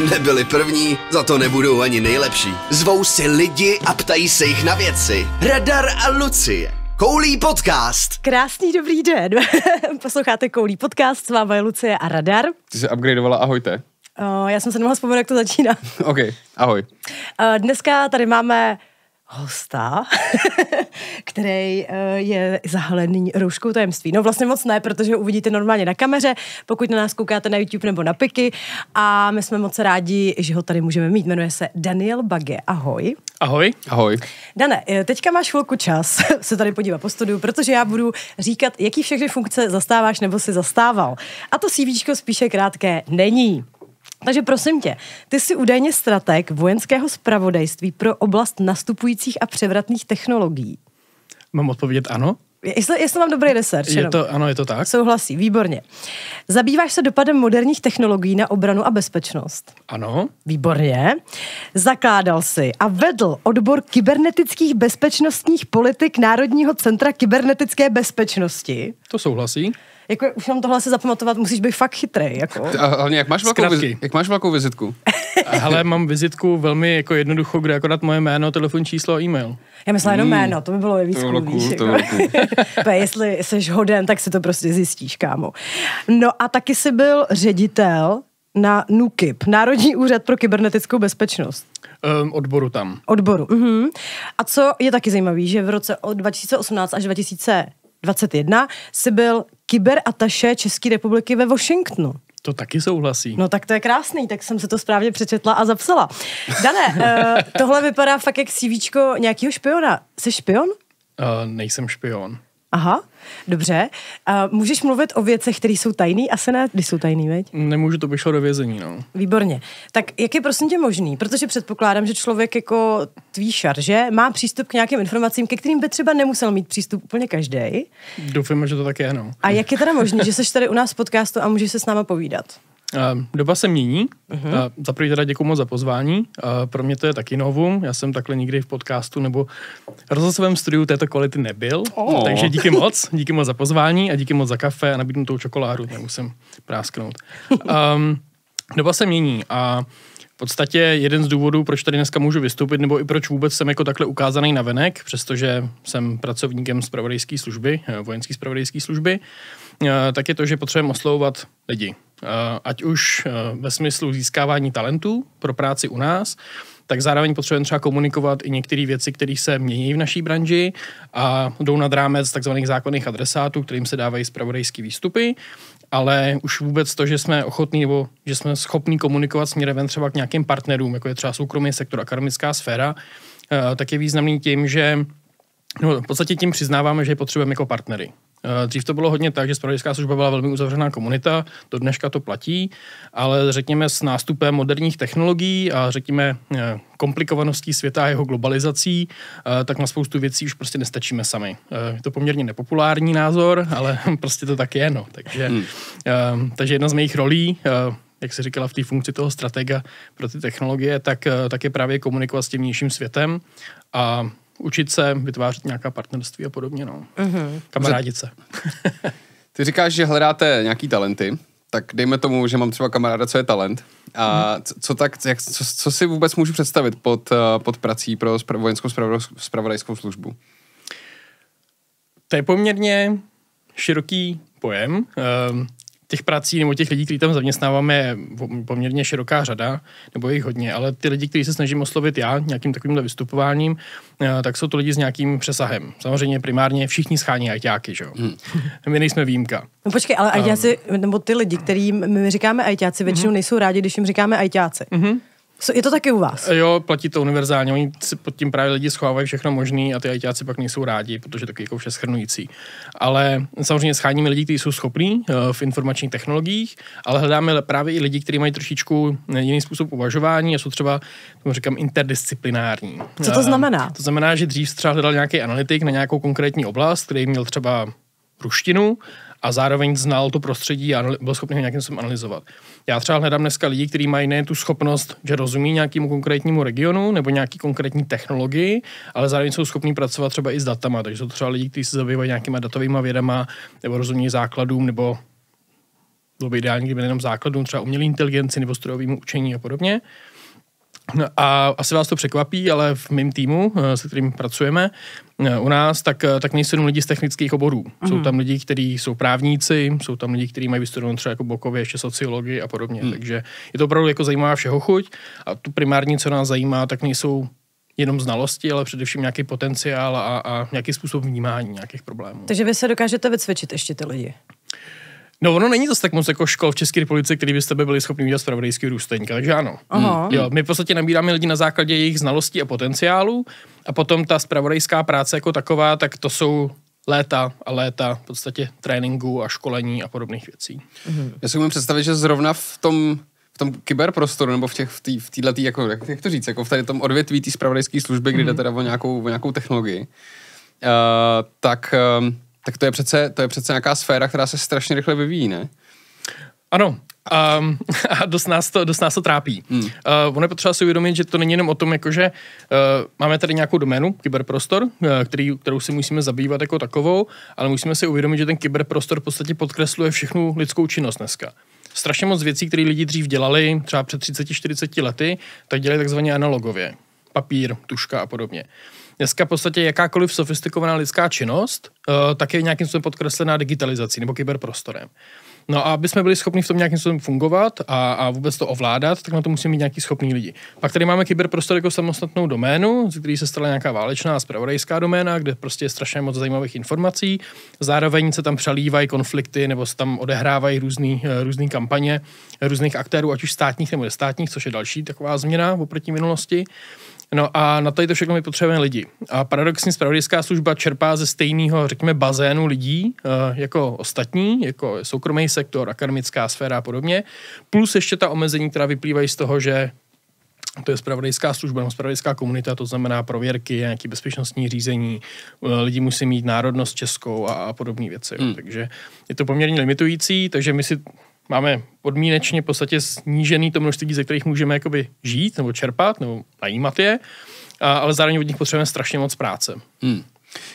Nebyli první, za to nebudou ani nejlepší. Zvou si lidi a ptají se jich na věci. Radar a Lucie. Koulí podcast. Krásný dobrý den. Posloucháte Koulí podcast, s vámi Lucie a Radar. Ty se upgradeovala, ahojte. Uh, já jsem se nemohla vzpomenout, jak to začíná. OK, ahoj. Uh, dneska tady máme hosta, který eh, je zahalený rouškou tajemství. No vlastně moc ne, protože uvidíte normálně na kameře, pokud na nás koukáte na YouTube nebo na Piky. A my jsme moc rádi, že ho tady můžeme mít. Jmenuje se Daniel Bage. Ahoj. Ahoj. Ahoj. Dane, eh, teďka máš chvilku čas se tady podívat po studiu, protože já budu říkat, jaký všechny funkce zastáváš nebo si zastával. A to CV spíše krátké není. Takže prosím tě, ty jsi údajně strateg vojenského spravodajství pro oblast nastupujících a převratných technologií. Mám odpovědět ano? Jestli, jestli mám dobrý research. Je to, ano, je to tak. Souhlasí, výborně. Zabýváš se dopadem moderních technologií na obranu a bezpečnost? Ano. Výborně. Zakládal si a vedl odbor kybernetických bezpečnostních politik Národního centra kybernetické bezpečnosti. To souhlasí jako už jenom tohle se zapamatovat, musíš být fakt chytrý. Jako. A hlavně, jak máš, velkou, viz, jak máš velkou vizitku? Ale mám vizitku velmi jako jednoduchou, kde akorát moje jméno, telefonní číslo a e-mail. Já myslela jenom mm. jméno, to by bylo víc to cool, víš, to jako. cool. Jestli jsi hoden, tak si to prostě zjistíš, kámo. No a taky jsi byl ředitel na NUKIP, Národní úřad pro kybernetickou bezpečnost. Um, odboru tam. Odboru. Uh-huh. A co je taky zajímavé, že v roce od 2018 až 2021 jsi byl kyberataše České republiky ve Washingtonu. To taky souhlasí. No tak to je krásný, tak jsem se to správně přečetla a zapsala. Dané, eh, tohle vypadá fakt jak CVčko nějakého špiona. Jsi špion? Uh, nejsem špion. Aha, dobře. A můžeš mluvit o věcech, které jsou tajné a senát, Kdy jsou tajný, veď? Nemůžu, to by šlo do vězení, no. Výborně. Tak jak je prosím tě možný? Protože předpokládám, že člověk jako tvý šarže má přístup k nějakým informacím, ke kterým by třeba nemusel mít přístup úplně každý. Doufám, že to tak je, no. A jak je teda možný, že jsi tady u nás v podcastu a můžeš se s náma povídat? Ehm, doba se mění. Uh-huh. Za prvý teda děkuji moc za pozvání. Ehm, pro mě to je taky novum. Já jsem takhle nikdy v podcastu nebo rozhlasovém studiu této kvality nebyl. Oh. Takže díky moc. Díky moc za pozvání a díky moc za kafe a nabídnutou čokoládu. Nemusím prásknout. Um, doba se mění a podstatě jeden z důvodů, proč tady dneska můžu vystoupit, nebo i proč vůbec jsem jako takhle ukázaný na venek, přestože jsem pracovníkem zpravodajské služby, eh, vojenské zpravodajské služby, eh, tak je to, že potřebujeme oslovovat lidi. Eh, ať už ve smyslu získávání talentů pro práci u nás, tak zároveň potřebujeme třeba komunikovat i některé věci, které se mění v naší branži a jdou nad rámec takzvaných zákonných adresátů, kterým se dávají zpravodajské výstupy ale už vůbec to, že jsme ochotní nebo že jsme schopní komunikovat směrem ven třeba k nějakým partnerům, jako je třeba soukromý sektor, akademická sféra, eh, tak je významný tím, že no, v podstatě tím přiznáváme, že je potřebujeme jako partnery. Eh, dřív to bylo hodně tak, že spravodajská služba byla velmi uzavřená komunita, do dneška to platí, ale řekněme s nástupem moderních technologií a řekněme eh, komplikovaností světa a jeho globalizací, eh, tak na spoustu věcí už prostě nestačíme sami. Je to poměrně nepopulární názor, ale prostě to tak je, no. Takže, hmm. Ehm, takže jedna z mých rolí, jak se říkala v té funkci toho stratega pro ty technologie, tak, tak je právě komunikovat s tím vnějším světem a učit se, vytvářet nějaká partnerství a podobně, no. Uh-huh. Mhm. Kamarádit se. Ty říkáš, že hledáte nějaký talenty, tak dejme tomu, že mám třeba kamaráda, co je talent. A mhm. co, co tak, jak, co, co si vůbec můžu představit pod, eh, pod prací pro spra- vojenskou spravodajskou službu? To je poměrně široký pojem. Ehm, těch prací nebo těch lidí, kteří tam zaměstnáváme, je poměrně široká řada, nebo jich hodně, ale ty lidi, kteří se snažím oslovit já nějakým takovýmhle vystupováním, eh, tak jsou to lidi s nějakým přesahem. Samozřejmě primárně všichni schání ajťáky, že jo. Hmm. My nejsme výjimka. No počkej, ale ajťáci, um, nebo ty lidi, kterým my říkáme ajťáci, většinou mm-hmm. nejsou rádi, když jim říkáme ajťáci. Mm-hmm. Je to taky u vás? Jo, platí to univerzálně. Oni si pod tím právě lidi schovávají všechno možné a ty ajťáci pak nejsou rádi, protože taky jako vše schrnující. Ale samozřejmě scháníme lidi, kteří jsou schopní eh, v informačních technologiích, ale hledáme právě i lidi, kteří mají trošičku eh, jiný způsob uvažování a jsou třeba, tomu říkám, interdisciplinární. Co to eh, znamená? To znamená, že dřív třeba hledal nějaký analytik na nějakou konkrétní oblast, který měl třeba ruštinu a zároveň znal to prostředí a byl schopný ho nějakým způsobem analyzovat. Já třeba hledám dneska lidi, kteří mají nejen tu schopnost, že rozumí nějakému konkrétnímu regionu nebo nějaký konkrétní technologii, ale zároveň jsou schopní pracovat třeba i s datama. Takže jsou to třeba lidi, kteří se zabývají nějakýma datovými vědama nebo rozumí základům nebo bylo by ideální, kdyby jenom základům třeba umělé inteligenci nebo strojovému učení a podobně. No a asi vás to překvapí, ale v mém týmu, eh, se kterým pracujeme, Eh, u nás, tak, eh, tak nejsou lidi z technických oborů. Mm. Jsou mhm. tam lidi, kteří jsou právníci, jsou tam lidi, kteří mají vystudovanou třeba jako bokově ještě sociologii a podobně. Mm. Takže je to opravdu jako zajímavá všeho chuť a tu primární, co nás zajímá, tak nejsou jenom znalosti, ale především nějaký potenciál a, a nějaký způsob vnímání nějakých problémů. Takže vy se dokážete vycvičit ještě ty lidi? No ono není to tak moc jako škol v České republice, který byste byli schopni udělat spravodajský růsteníka, takže ano. Aha. Hmm. Jo, my v podstatě nabíráme lidi na základě jejich znalostí a potenciálu a potom ta spravodajská práce jako taková, tak to jsou léta a léta v podstatě tréninku a školení a podobných věcí. Mhm. Já si umím představit, že zrovna v tom v tom kyberprostoru nebo v těch v tý, v týhletý, jako, jak, jak to říct, jako v tady tom odvětví té spravodajské služby, kde jde mhm. teda o nějakou, o nějakou technologii, uh, tak uh, tak to je přece, to je přece nějaká sféra, která se strašně rychle vyvíjí, ne? Ano, um, a, a dost nás to, dost nás to trápí. Hmm. Uh, ono je potřeba si uvědomit, že to není jenom o tom, jakože uh, máme tady nějakou doménu, kyberprostor, uh, který, kterou si musíme zabývat jako takovou, ale musíme si uvědomit, že ten kyberprostor v podstatě podkresluje všechnu lidskou činnost dneska. Strašně moc věcí, které lidi dřív dělali, třeba před 30-40 lety, tak dělají takzvaně analogově. Papír, tuška a podobně. Uh, dneska v podstatě jakákoliv sofistikovaná lidská činnost uh, tak je nějakým způsobem podkreslená digitalizací nebo kyberprostorem. No a aby jsme byli schopni v tom nějakým způsobem fungovat a, a vůbec to ovládat, tak na to musíme mít nějaký schopný lidi. Pak tady máme kyberprostor jako samostatnou doménu, z který se stala nějaká válečná spravodajská doména, kde prostě je strašně moc zajímavých informací. Zároveň se tam přelívají konflikty nebo se tam odehrávají různé eh, kampaně různých aktérů, ať už státních nebo nestátních, což je další taková změna oproti minulosti. No a na to je to všechno my potřebujeme lidi. A paradoxně spravodajská služba čerpá ze stejného, řekněme, bazénu lidí eh, jako ostatní, jako soukromý sektor, akademická sféra a podobně, plus ještě ta omezení, která vyplývají z toho, že to je spravodajská služba, nebo spravodajská komunita, to znamená prověrky, nějaké bezpečnostní řízení, eh, lidi musí mít národnost českou a, a podobné věci. Hmm. Takže je to poměrně limitující, takže my si máme podmínečně v podstatě snížený to množství, ze kterých můžeme jakoby žít nebo čerpat nebo najímat je, a, ale zároveň od nich potřebujeme strašně moc práce. Hmm.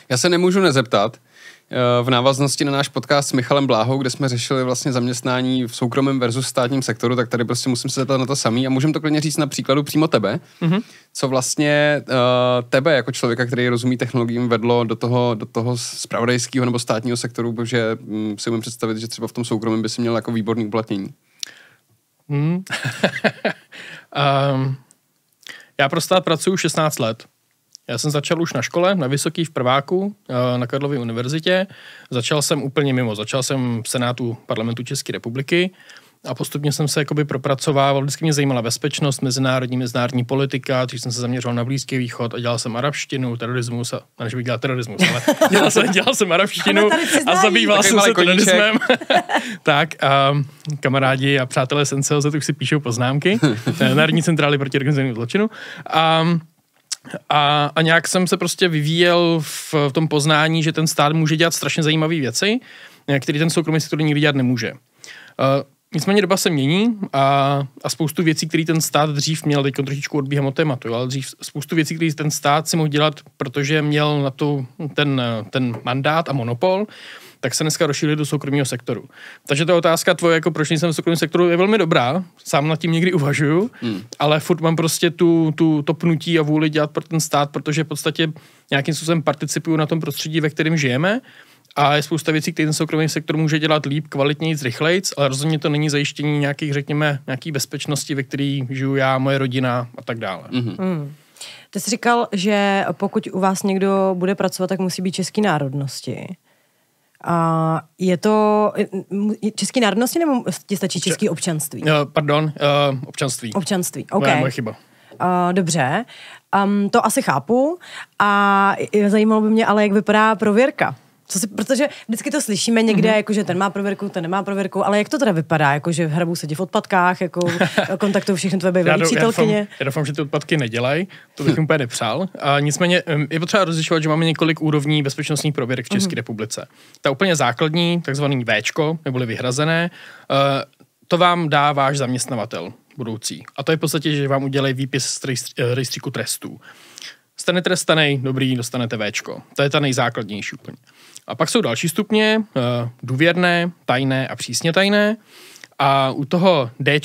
Já se nemůžu nezeptat, Eh, v návaznosti na náš podcast s Michalem Bláhou, kde jsme řešili vlastně zaměstnání v soukromém versus státním sektoru, tak tady prostě musím se zeptat na to samý a můžeme to klidně říct na příkladu přímo tebe, mm-hmm. co vlastně uh, tebe jako člověka, který rozumí technologiím, vedlo do toho, do toho spravodajského nebo státního sektoru, protože hm, si umím představit, že třeba v tom soukromém by si měl jako výborný uplatnění. Mm. um, já prostě pracuji 16 let. Já jsem začal už na škole, na vysoký v prváku, eh, na Karlově univerzitě. Začal jsem úplně mimo, začal jsem v Senátu parlamentu České republiky a postupně jsem se jakoby propracovával, vždycky mě zajímala bezpečnost, mezinárodní, mezinárodní politika, takže jsem se zaměřoval na Blízký východ a dělal jsem arabštinu, terorismus, a, než bych dělal terorismus, ale dělal jsem, dělal jsem arabštinu a zabýval jsem se terorismem. tak a kamarádi a přátelé SNCOZ už si píšou poznámky, eh, Národní centrály proti organizovanému zločinu. A, a, a nějak jsem se prostě vyvíjel v, v tom poznání, že ten stát může dělat strašně zajímavé věci, které ten soukromý sektor nikdy dělat nemůže. Uh, nicméně doba se mění a, a spoustu věcí, které ten stát dřív měl, teď trošičku odbíhám od tématu, ale dřív spoustu věcí, které ten stát si mohl dělat, protože měl na to ten, ten mandát a monopol, uh, tak se dneska rozšířili do soukromého sektoru. Takže ta otázka tvoje, jako proč nejsem v soukromém sektoru, je velmi dobrá. Sám nad tím někdy uvažuju, mm. ale furt mám prostě tu, tu, to pnutí a vůli dělat pro ten stát, protože v podstatě nějakým způsobem participuju na tom prostředí, ve kterém žijeme a je spousta věcí, které ten soukromý sektor může dělat líp, kvalitněji, rychleji, ale rozhodně to není zajištění nějakých, řekněme, nějaký bezpečnosti, ve které žiju já, moje rodina a tak dále. Mm-hmm. Mm. Ty jsi říkal, že pokud u vás někdo bude pracovat, tak musí být český národnosti. A je to český národnosti nebo ti stačí český občanství? Uh, pardon, uh, občanství. Občanství, ok. Moje, moje chyba. Uh, dobře, um, to asi chápu a zajímalo by mě ale, jak vypadá prověrka. Co si, protože vždycky to slyšíme někde, mm-hmm. jako, že ten má prověrku, ten nemá prověrku, ale jak to teda vypadá? Jako, že v hrabu sedí v odpadkách, jako, kontaktují všechny tvoje bývalé přítelkyně? Já doufám, já doufám, že ty odpadky nedělají, to bych úplně nepřál. A nicméně je potřeba rozlišovat, že máme několik úrovní bezpečnostních prověrek v České mm-hmm. republice. Ta úplně základní, takzvaný V, neboli vyhrazené, eh, to vám dá váš zaměstnavatel budoucí. A to je v podstatě, že vám udělají výpis z eh, rejstříku trestů. Stane trestanej, dobrý, dostanete Včko. To je ta nejzákladnější úplně. A pak jsou další stupně, eh, důvěrné, tajné a přísně tajné. A u toho D,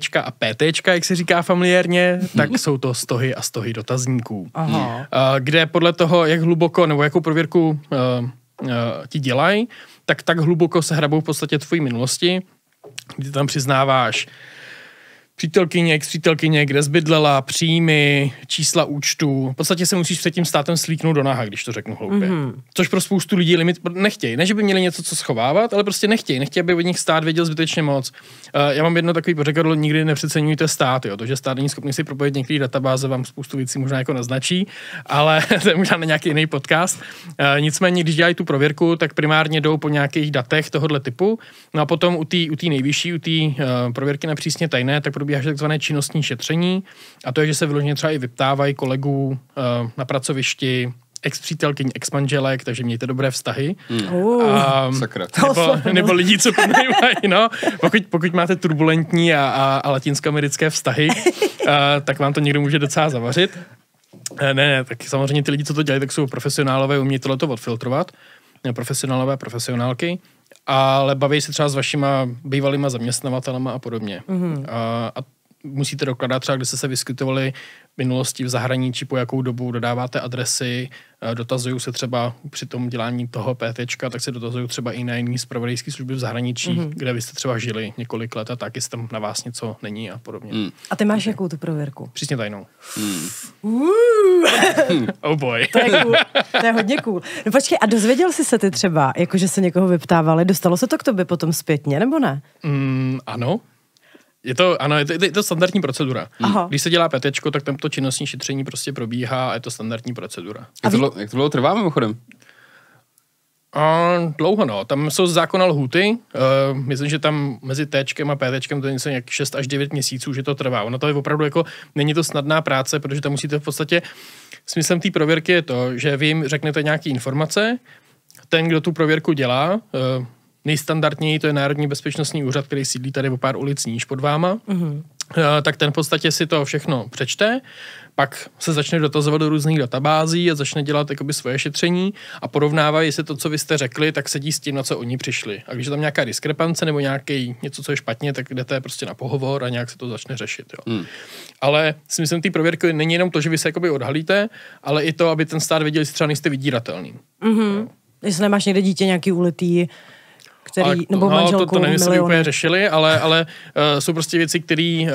T a P, jak se říká familiárně, tak jsou to stohy a stohy dotazníků. Aha. Eh, kde podle toho, jak hluboko nebo jakou prověrku eh, ti dělají, tak tak hluboko se hrabou v podstatě tvojí minulosti, kdy tam přiznáváš přítelkyně, ex-přítelkyně, kde zbydlela, příjmy, čísla účtu. V podstatě se musíš před tím státem slíknout do naha, když to řeknu hloupě. Mm-hmm. Což pro spoustu lidí limit nechtějí. Ne, že by měli něco, co schovávat, ale prostě nechtějí. Nechtějí, aby od nich stát věděl zbytečně moc. Uh, já mám jedno takový pořekadlo, nikdy nepřeceňujte stát, jo. To, že stát není schopný si propojit některé databáze, vám spoustu věcí možná jako naznačí, ale to je možná na nějaký jiný podcast. Uh, nicméně, když dělají tu prověrku, tak primárně jdou po nějakých datech tohohle typu. No a potom u té u nejvyšší, u té uh, prověrky na přísně tajné, tak probíhá takzvané činnostní šetření a to je, že se vyloženě třeba i vyptávají kolegů uh, na pracovišti, ex-přítelkyň, ex-manželek, takže mějte dobré vztahy. Hmm. Um, Sakra. Nebo, nebo lidi, co podnajmají, no. Pokud, pokud máte turbulentní a, a, a latinskoamerické vztahy, uh, tak vám to někdo může docela zavařit. Eh, ne, ne, tak samozřejmě ty lidi, co to dělají, tak jsou profesionálové, umí tohleto odfiltrovat. Profesionálové profesionálky ale baví se třeba s vašima bývalýma zaměstnavatelama a podobně. Mm-hmm. A, a musíte dokladat třeba, kde jste se vyskytovali v minulosti v zahraničí, po jakou dobu dodáváte adresy Eh, dotazují se třeba při tom dělání toho PT, tak se dotazují třeba i na jiný zpravodajské služby v zahraničí, mm-hmm. kde vy jste třeba žili několik let a tak, jestli tam na vás něco není a podobně. Mm. A ty máš okay. jakou tu prověrku? Přísně tajnou. Mm. oh boy. to, je cool. to je hodně cool. No počkej, a dozvěděl jsi se ty třeba, jakože se někoho vyptávali, dostalo se to k tobě potom zpětně, nebo ne? Mm, ano, je to, ano, je to, je to standardní procedura. Aha. Když se dělá petečko, tak tam to činnostní šetření prostě probíhá a je to standardní procedura. Jak to, jak to dlouho trvá mimochodem? A dlouho, no. Tam jsou zákona lhuty. Uh, eh, myslím, že tam mezi T a Ptčkem to je něco nějak 6 až 9 měsíců, že to trvá. Ono to je opravdu jako, není to snadná práce, protože tam musíte v podstatě, smyslem té prověrky je to, že vy jim řeknete nějaké informace, ten, kdo tu prověrku dělá, eh, Nejstandardněji to je Národní bezpečnostní úřad, který sídlí tady o pár ulic níž pod váma. Mm-hmm. Tak ten v podstatě si to všechno přečte, pak se začne dotazovat do různých databází a začne dělat jakoby svoje šetření a porovnává, jestli to, co vy jste řekli, tak sedí s tím, na co oni přišli. A když je tam nějaká diskrepance nebo nějaký něco, co je špatně, tak jdete prostě na pohovor a nějak se to začne řešit. Jo. Hmm. Ale si myslím, ty prověrky není jenom to, že vy se jakoby odhalíte, ale i to, aby ten stát věděl, jestli třeba nejste vydíratelný. Mm-hmm. Jestli nemáš někde dítě nějaký ulitý který, a, nebo no, to, to nevím, jestli úplně řešili, ale, ale uh, jsou prostě věci, které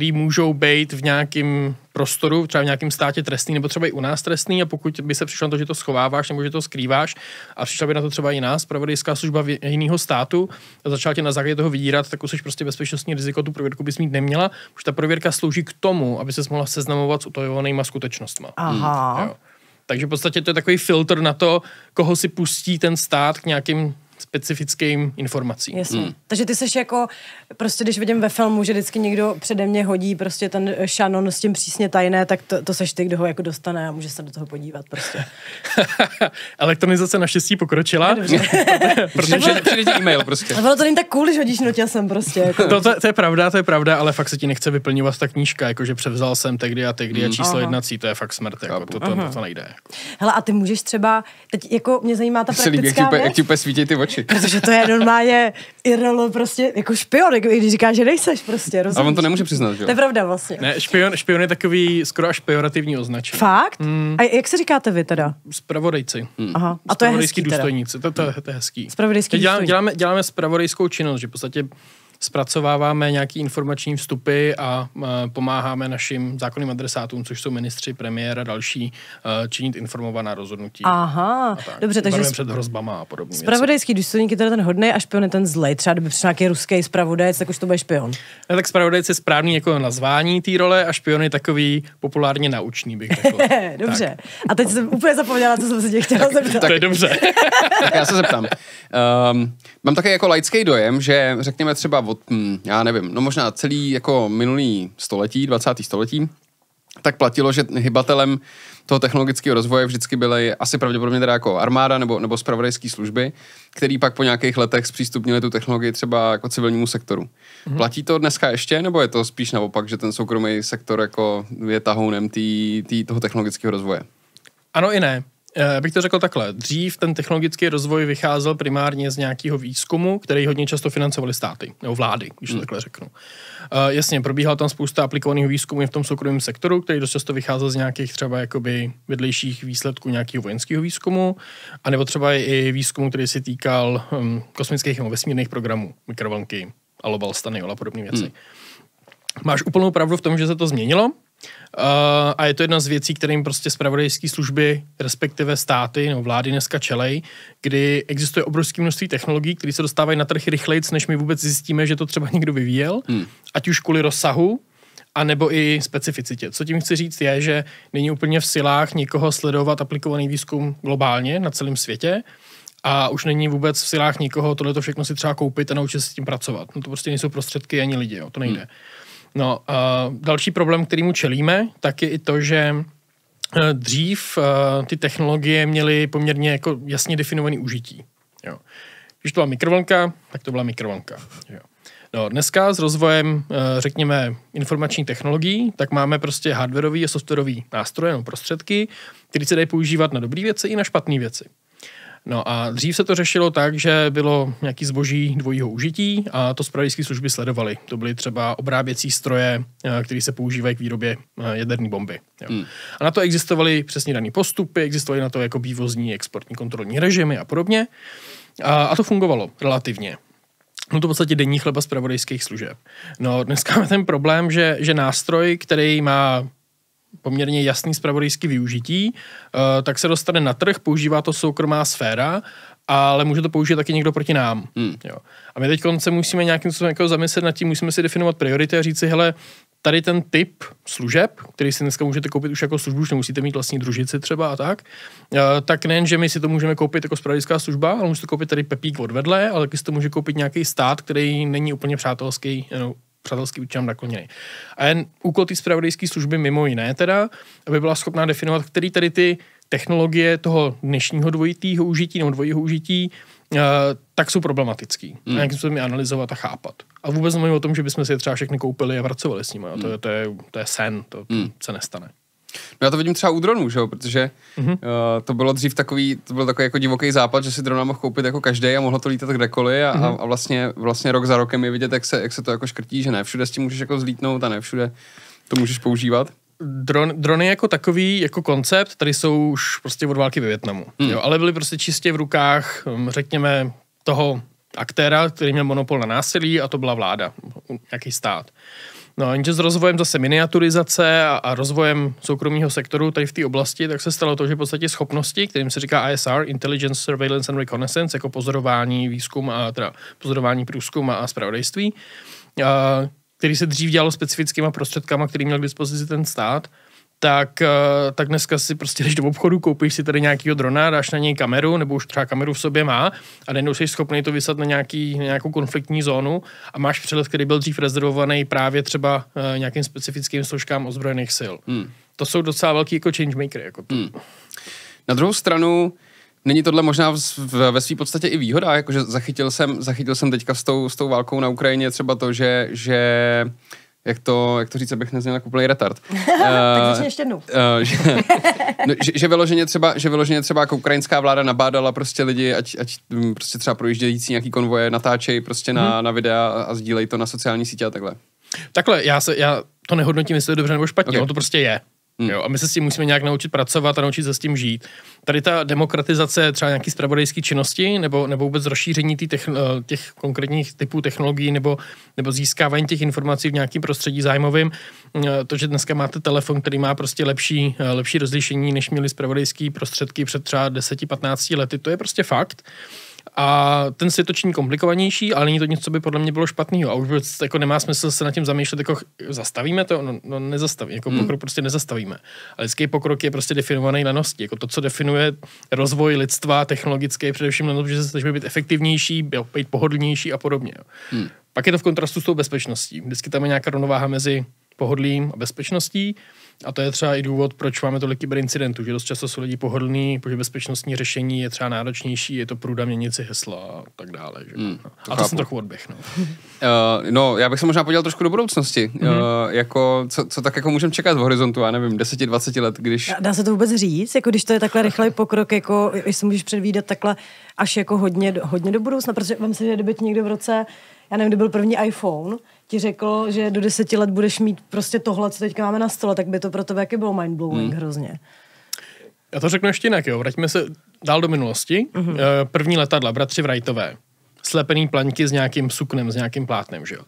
uh, eh, můžou být v nějakém prostoru, třeba v nějakém státě trestný, nebo třeba i u nás trestný, a pokud by se přišlo na to, že to schováváš nebo že to skrýváš, a přišla by na to třeba i nás, spravodajská služba jiného státu a začala tě na základě toho vydírat, tak už prostě bezpečnostní riziko, tu prověrku bys mít neměla, protože ta prověrka slouží k tomu, aby se mohla seznamovat s utajovanýma skutečnostmi. Aha. Hmm, jo. Takže v podstatě to je takový filtr na to, koho si pustí ten stát k nějakým specifickým informacím. Jasně. Hmm. Takže ty seš jako, prostě když vidím ve filmu, že vždycky někdo přede mě hodí prostě ten šanon s tím přísně tajné, tak to, to seš ty, kdo ho jako dostane a může se do toho podívat prostě. Elektronizace naštěstí pokročila. protože přijde e-mail prostě. Ale bylo to není tak cool, když hodíš sem prostě. Jako. to, to, to, je pravda, to je pravda, ale fakt se ti nechce vyplňovat ta knížka, jakože převzal jsem tehdy a tehdy hmm. a číslo Aha. jednací, to je fakt smrt, jako, to, to, to, to, nejde. Jako. Hele, a ty můžeš třeba, teď jako mě zajímá ta praktická líbí, jak ti jak ti úplně svítí ty oči oči. Protože to je normálně Irolo prostě jako špion, jako, když říká, že nejseš prostě, rozumíš? A on to nemůže přiznat, že jo? To je pravda vlastně. Ne, špion, špion je takový skoro až pejorativní označení. Fakt? Mm. A jak se říkáte vy teda? Spravodejci. Mm. Aha. A to je hezký důstojníci, to, to, to, je hezký. Spravodejský dělá, děláme, děláme spravodejskou činnost, že v podstatě zpracováváme nějaký informační vstupy a pomáháme našim zákonným adresátům, což jsou ministři, premiér a další, e, činit informovaná rozhodnutí. Aha, tak. dobře, takže... před hrozbama a podobně. Spravodajský důstojník je teda ten hodný a špion je ten zlej. Třeba kdyby přišel nějaký ruský spravodajec, tak už to bude špion. Ne, tak spravodajec je správný jako nazvání té role a špion je takový populárně naučný, bych řekl. dobře. Tak. A teď jsem úplně zapomněla, co jsem se tě chtěla tak, zeptat. Tak, to je dobře. tak já se zeptám. Um, mám také jako laický dojem, že řekněme třeba od, hm, já nevím, no možná celý jako minulý století, 20. století, tak platilo, že hybatelem toho technologického rozvoje vždycky byly asi pravděpodobně teda jako armáda nebo, nebo spravodajské služby, který pak po nějakých letech zpřístupnili tu technologii třeba jako civilnímu sektoru. Mm-hmm. Platí to dneska ještě, nebo je to spíš naopak, že ten soukromý sektor jako je tahounem tý, tý, toho technologického rozvoje? Ano i ne. Eh, já bych to řekl takhle. Dřív ten technologický rozvoj vycházel primárně z nějakého výzkumu, který hodně často financovaly státy nebo vlády, když to hmm. takhle řeknu. Uh, jasně, probíhala tam spousta aplikovaných výzkumů v tom soukromém sektoru, který dost často vycházel z nějakých třeba jakoby vedlejších výsledků nějakého vojenského výzkumu, anebo třeba i výzkumu, který se týkal um, kosmických nebo vesmírných programů, mikrovlnky, alobalstany a podobné věci. Hmm. Máš úplnou pravdu v tom, že se to změnilo, Uh, a je to jedna z věcí, kterým prostě spravodajské služby, respektive státy nebo vlády dneska čelej, kdy existuje obrovské množství technologií, které se dostávají na trh rychleji, než my vůbec zjistíme, že to třeba někdo vyvíjel, hmm. ať už kvůli rozsahu, anebo i specificitě. Co tím chci říct je, že není úplně v silách nikoho sledovat aplikovaný výzkum globálně na celém světě, a už není vůbec v silách nikoho tohle to všechno si třeba koupit a naučit se s tím pracovat. No to prostě nejsou prostředky ani lidi, jo, to nejde. Hmm. No, uh, další problém, kterýmu čelíme, tak je i to, že e, dřív uh, ty technologie měly poměrně jako jasně definovaný užití. Jo. Když to byla mikrovlnka, tak to byla mikrovlnka. Jo. No, dneska s rozvojem, uh, řekněme, informačních technologií, tak máme prostě hardwareový a softwarový nástroje nebo prostředky, které se dají používat na dobré věci i na špatné věci. No a dřív se to řešilo tak, že bylo nějaký zboží dvojího užití a to zpravodajské služby sledovaly. To byly třeba obráběcí stroje, eh, které se používají k výrobě eh, jaderné bomby. Jo. Hmm. A na to existovaly přesně dané postupy, existovaly na to jako vývozní, exportní kontrolní režimy a podobně. A, a to fungovalo relativně. No to v podstatě denní chleba zpravodajských služeb. No dneska máme ten problém, že, že nástroj, který má poměrně jasný spravodajský využití, eh, tak se dostane na trh, používá to soukromá sféra, ale může to použít taky někdo proti nám. Hmm. Jo. A my teď se musíme nějakým způsobem jako zamyslet nad tím, musíme si definovat priority a říct si, hele, tady ten typ služeb, který si dneska můžete koupit už jako službu, už nemusíte mít vlastní družici třeba a tak, eh, tak nejen, že my si to můžeme koupit jako spravodajská služba, ale můžete koupit tady Pepík odvedle, ale taky si to může koupit nějaký stát, který není úplně přátelský, přátelsky účelem nakloněný. A jen úkol té spravodajské služby mimo jiné teda, aby byla schopná definovat, který tady ty technologie toho dnešního dvojitého užití nebo dvojího užití uh, tak jsou problematický. Hmm. A jak se mi analyzovat a chápat. A vůbec nemluvím o tom, že bychom si je třeba všechny koupili a pracovali s nimi. Hmm. To, je, to, je, to je sen, to mm. se nestane. No já to vidím třeba u dronů, že jo, protože mm-hmm. uh, to bylo dřív takový, to byl takový jako divoký západ, že si drona mohl koupit jako každý a mohlo to lítat kdekoliv a, mm-hmm. a vlastně, vlastně rok za rokem je vidět, jak se, jak se to jako škrtí, že ne všude s tím můžeš jako zlítnout a ne všude to můžeš používat. Dron, drony jako takový, jako koncept, tady jsou už prostě od války ve Větnamu, mm. jo, ale byly prostě čistě v rukách, hm, řekněme, toho aktéra, který měl monopol na násilí a to byla vláda, nějaký stát. Uh, No jenže s rozvojem zase miniaturizace a, a rozvojem soukromého sektoru tady v té oblasti, tak se stalo to, že v podstatě schopnosti, kterým se říká ISR, Intelligence, Surveillance and Reconnaissance, jako pozorování, výzkum a teda pozorování průzkum a, a zpravodajství, a, který se dřív dělalo specifickýma prostředkama, který měl k dispozici ten stát, tak, eh, tak dneska si prostě jdeš do obchodu, koupíš si tady nějakýho drona, dáš na něj kameru, nebo už třeba kameru v sobě má a najednou jsi schopný to vysat na, nějaký, na nějakou konfliktní zónu a máš přelet, který byl dřív rezervovaný právě třeba eh, nějakým specifickým složkám ozbrojených sil. Hmm. To jsou docela velký jako changemakery. Jako Hmm. Na druhou stranu, Není tohle možná v, ve své podstatě i výhoda, jakože zachytil jsem, zachytil jsem teďka s tou, s tou válkou na Ukrajině třeba to, že, že jak to, jak to říct, abych nezněl jako úplný retard. tak eh, ještě jednou. Uh, že, no, že, že, vyloženě třeba, že vyloženě třeba jako ukrajinská vláda nabádala prostě lidi, ať, ať mm, prostě třeba projíždějící nějaký konvoje natáčej prostě na, hmm. na videa a sdílej to na sociální sítě a takhle. Takhle, já, se, já to nehodnotím, jestli je dobře nebo špatně, okay. to prostě je. Hmm. Jo, a my se s tím musíme nějak naučit pracovat a naučit se s tím žít. Tady ta demokratizace třeba nějaký spravodajské činnosti nebo, nebo vůbec rozšíření těch, eh, těch konkrétních typů technologií nebo, nebo získávání těch informací v nějakém prostředí zájmovým, eh, to, že dneska máte telefon, který má prostě lepší, eh, lepší rozlišení, než měly spravodajské prostředky před třeba 10-15 lety, to je prostě fakt. A ten svět to činí komplikovanější, ale není to nic, co by podle mě bylo špatného. A už vůbec jako nemá smysl se nad tím zamýšlet, jako zastavíme to, no, no nezastavíme, jako hmm. pokrok prostě nezastavíme. A lidský pokrok je prostě definovaný lenosti. Jako to, co definuje rozvoj lidstva, technologické, především lenost, že se snažíme být efektivnější, být pohodlnější a podobně. Hmm. Pak je to v kontrastu s tou bezpečností. Vždycky tam je nějaká rovnováha mezi pohodlím a bezpečností. A to je třeba i důvod, proč máme tolik kyberincidentů, že dost často jsou lidi pohodlní, protože bezpečnostní řešení je třeba náročnější, je to průda měnit si hesla a tak dále. Že? Mm, A to jsem trochu odběh. No. Uh, no, já bych se možná podíval trošku do budoucnosti. Mm-hmm. Uh, jako, co, co, tak jako můžeme čekat v horizontu, já nevím, 10-20 let, když... Dá, dá, se to vůbec říct, jako když to je takhle rychlý pokrok, jako jestli můžeš předvídat takhle až jako hodně, hodně do budoucna, protože vám se, že kdyby někdo v roce já nevím, kdy byl první iPhone, ti řekl, že do deseti let budeš mít prostě tohle, co teďka máme na stole, tak by to pro tebe jaký bylo mindblowing hmm. hrozně. Já to řeknu ještě jinak, jo. Vraťme se dál do minulosti. Mm-hmm. první letadla, bratři Wrightové. Slepený plaňky s nějakým suknem, s nějakým plátnem, že jo.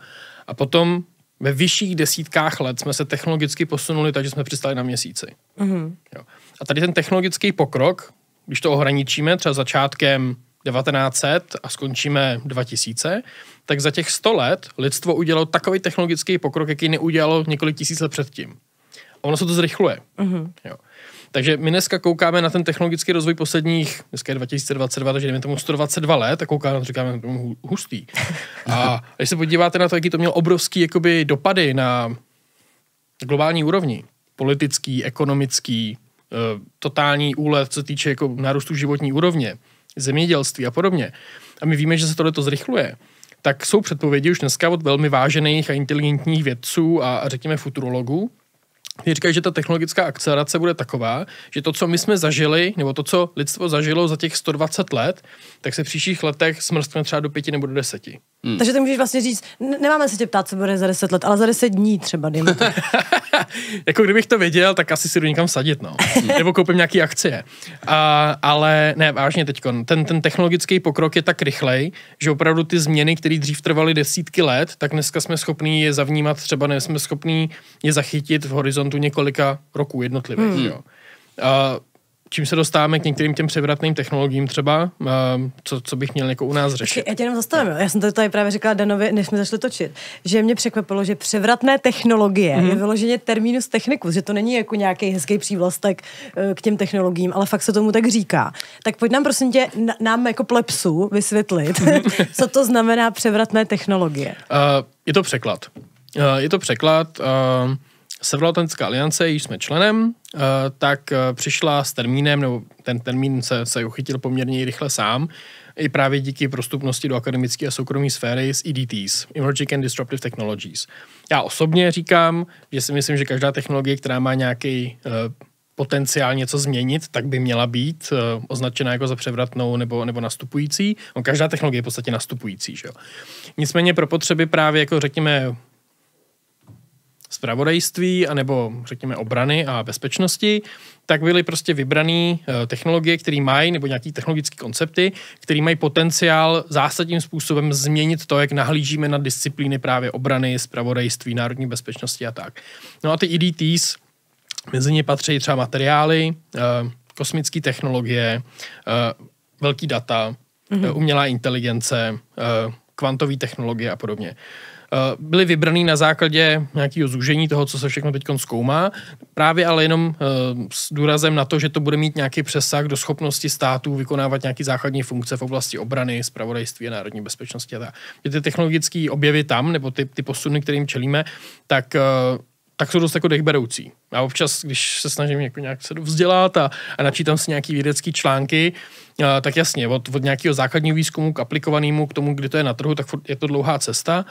A potom ve vyšších desítkách let jsme se technologicky posunuli, takže jsme přistali na měsíci. Mm-hmm. Jo. A tady ten technologický pokrok, když to ohraničíme třeba začátkem 1900 a skončíme 2000, tak za těch 100 let lidstvo udělalo takový technologický pokrok, jaký neudělalo několik tisíc let předtím. A ono se to zrychluje. Uh-huh. Jo. Takže my dneska koukáme na ten technologický rozvoj posledních, dneska je 2022, takže jdeme tomu 122 let a koukáme, a říkáme, tomu hustý. A když se podíváte na to, jaký to mělo obrovský jakoby, dopady na globální úrovni, politický, ekonomický, eh, totální úlet, co týče jako nárůstu životní úrovně, zemědělství a podobně, a my víme, že se tohle to zrychluje, tak jsou předpovědi už dneska od velmi vážených a inteligentních vědců a, a řekněme futurologů, kteří říkají, že ta technologická akcelerace bude taková, že to, co my jsme zažili, nebo to, co lidstvo zažilo za těch 120 let, tak se v příštích letech smrskne třeba do pěti nebo do deseti. Hmm. Takže to můžeš vlastně říct, nemáme se tě ptát, co bude za deset let, ale za deset dní třeba, dejme to. jako kdybych to věděl, tak asi si jdu někam sadit, no. Hmm. nebo koupím nějaký akcie. A, ale ne, vážně teď, no. ten, ten technologický pokrok je tak rychlej, že opravdu ty změny, které dřív trvaly desítky let, tak dneska jsme schopní je zavnímat, třeba nejsme schopní je zachytit v horizontu několika roků jednotlivých. Hmm. Jo. Uh, čím se dostáváme k některým těm převratným technologiím třeba, eh, co, co bych měl jako u nás řešit. Já tě jenom zastavím, já jsem to tady právě řekla Danovi, než jsme začali točit, že mě překvapilo, že převratné technologie mm. je vyloženě terminus technicus, že to není jako nějaký hezký přívlastek eh, k těm technologiím, ale fakt se tomu tak říká. Tak pojď nám prosím tě, nám jako plepsu vysvětlit, mhm. co to znamená převratné technologie. Uh, je to překlad. Uh, je to překlad. Uh, Severoatlantická aliance, již jsme členem, eh, tak eh, přišla s termínem, nebo ten termín se, se uchytil poměrně rychle sám, i právě díky prostupnosti do akademické a soukromé sféry s EDTs, Emerging and Disruptive Technologies. Já osobně říkám, že si myslím, že každá technologie, která má nějaký eh, potenciál něco změnit, tak by měla být označena jako za převratnou nebo, nebo nastupující. No, každá technologie je v podstatě nastupující. Že jo? Nicméně pro potřeby právě, jako řekněme, a anebo řekněme obrany a bezpečnosti, tak byly prostě vybrané eh, technologie, které mají, nebo nějaký technologické koncepty, které mají potenciál zásadním způsobem změnit to, jak nahlížíme na disciplíny právě obrany, zpravodajství, národní bezpečnosti a tak. No a ty EDTs, mezi ně patří třeba materiály, eh, kosmické technologie, eh, velký data, mhm. umělá inteligence, kvantové technologie a podobně. Eh, byly vybraný na základě nějakého zúžení toho, co se všechno teď zkoumá, právě ale jenom eh, s důrazem na to, že to bude mít nějaký přesah do schopnosti států vykonávat nějaké základní funkce v oblasti obrany, spravodajství a národní bezpečnosti. A Ty technologické objevy tam, nebo ty, ty posuny, kterým čelíme, tak eh, tak jsou dost jako dechberoucí. A občas, když se snažím jako nějak se vzdělat a, a načítám si nějaký vědecký články, a, tak jasně, od, od nějakého základního výzkumu k aplikovanému, k tomu, kdy to je na trhu, tak je to dlouhá cesta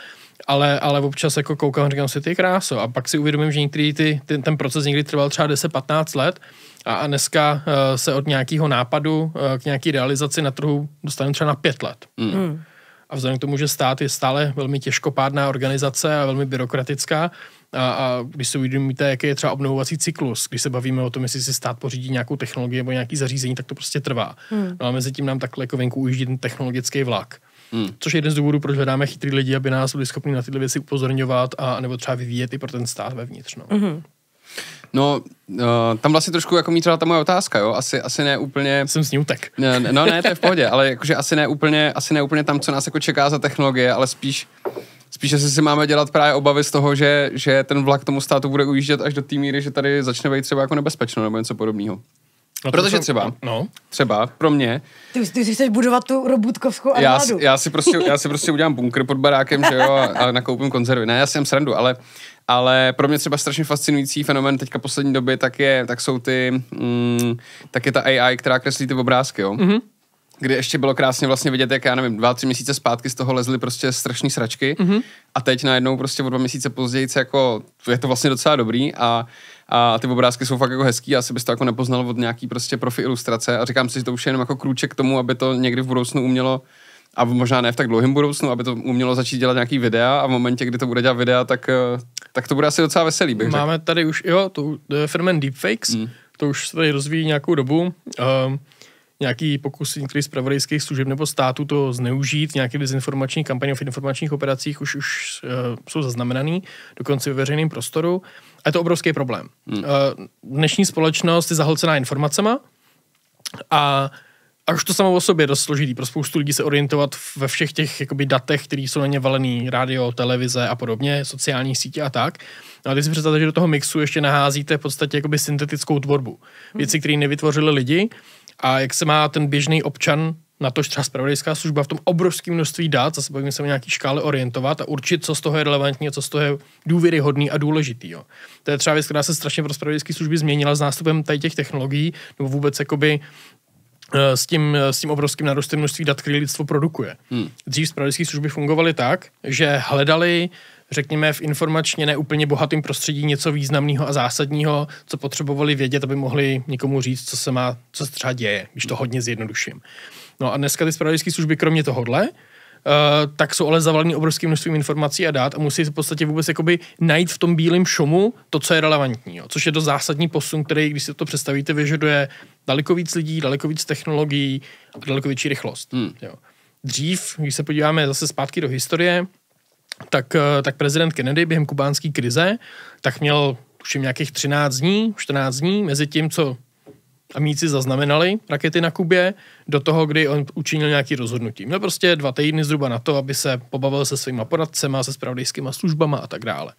ale, ale občas jako koukám, říkám si, ty kráso. A pak si uvědomím, že některý ty, ten, ten proces někdy trval třeba 10-15 let a, a dneska uh, se od nějakého nápadu uh, k nějaké realizaci na trhu dostaneme třeba na 5 let. Mm. mm. A vzhledem k tomu, že stát je stále velmi těžkopádná organizace a velmi byrokratická, a, a když si uvědomíte, jaký je třeba obnovovací cyklus, když se bavíme o tom, jestli si stát pořídí nějakou technologii nebo nějaký zařízení, tak to prostě trvá. Hmm. No a mezi tím nám takhle jako venku ujíždí ten technologický vlak. Hmm. Což je jeden z důvodů, proč hledáme chytrý lidi, aby nás byli schopni na tyhle věci upozorňovat a nebo třeba vyvíjet i pro ten stát vevnitř. No. Mm-hmm. No, uh, tam vlastně trošku jako mít třeba ta moje otázka, jo, asi, asi ne úplně... Jsem s ní utek. No, no ne, to je v pohodě, ale jakože asi ne, úplně, asi ne úplně tam, co nás jako čeká za technologie, ale spíš, spíš asi si máme dělat právě obavy z toho, že, že ten vlak tomu státu bude ujíždět až do té míry, že tady začne být třeba jako nebezpečno nebo něco podobného. No Protože jsem... třeba, no. třeba pro mě... Ty, ty si chceš budovat tu robutkovskou armádu. Já, já, si prostě, já si prostě udělám bunkr pod barákem, že jo, a nakoupím konzervy. Ne, já jsem srandu, ale, ale pro mě třeba strašně fascinující fenomen teďka poslední doby, tak, je, tak jsou ty, mm, tak je ta AI, která kreslí ty obrázky, jo. Mm-hmm kdy ještě bylo krásně vlastně vidět, jak já nevím, dva, tři měsíce zpátky z toho lezly prostě strašné sračky mm-hmm. a teď najednou prostě o dva měsíce později jako je to vlastně docela dobrý a a ty obrázky jsou fakt jako hezký, já se bys to jako nepoznal od nějaký prostě profi ilustrace a říkám si, že to už je jenom jako krůček k tomu, aby to někdy v budoucnu umělo a možná ne v tak dlouhém budoucnu, aby to umělo začít dělat nějaký videa a v momentě, kdy to bude dělat videa, tak, eh, tak to bude asi docela veselý, bych Máme řek. tady už, jo, to, to je firmen deepfakes, mm. to už se tady rozvíjí nějakou dobu. Um, nějaký pokus některých zpravodajských služeb nebo státu to zneužít, nějaké dezinformační kampaně v informačních operacích už, už uh, jsou zaznamenaný, dokonce ve veřejném prostoru. Uh, a je to obrovský problém. Hmm. Eh, dnešní společnost je zahlcená informacema a a už to samo o sobě je dost složitý pro spoustu lidí se orientovat ve všech těch jakoby, datech, které jsou na ně valený, rádio, televize a podobně, sociální sítě a tak. No a teď si představte, že do toho mixu ještě naházíte v podstatě jakoby syntetickou tvorbu. Hmm. Věci, které nevytvořili lidi a jak se má ten běžný občan na to, že třeba spravodajská služba v tom obrovském množství dát, zase bavíme se o nějaký škále orientovat a určit, co z toho je relevantní a co z toho je důvěryhodný a důležitý. Jo. To je třeba věc, která se strašně pro spravodajské služby změnila s nástupem tady těch technologií, nebo vůbec jakoby eh, s tím, s tím obrovským narostem množství dat, které lidstvo produkuje. Hmm. Dřív zpravodajské služby fungovaly tak, že hledali řekněme, v informačně neúplně bohatým prostředí něco významného a zásadního, co potřebovali vědět, aby mohli někomu říct, co se má, co se třeba děje, když to hodně zjednoduším. No a dneska ty spravodajské služby, kromě tohohle, Uh, tak jsou ale zavalený obrovským množstvím informací a dát a musí v podstatě vůbec jakoby najít v tom bílém šumu to, co je relevantní, jo. což je to zásadní posun, který, když si to představíte, vyžaduje daleko víc lidí, daleko víc technologií a daleko větší rychlost. Hmm. Jo. Dřív, když se podíváme zase zpátky do historie, tak, eh, tak prezident Kennedy během kubánské krize tak měl tuším nějakých 13 dní, 14 dní mezi tím, co amíci zaznamenali rakety na Kubě, do toho, kdy on učinil nějaký rozhodnutí. Měl prostě dva týdny zhruba na to, aby se pobavil se svýma poradcema, se spravodajskýma službama a tak dále.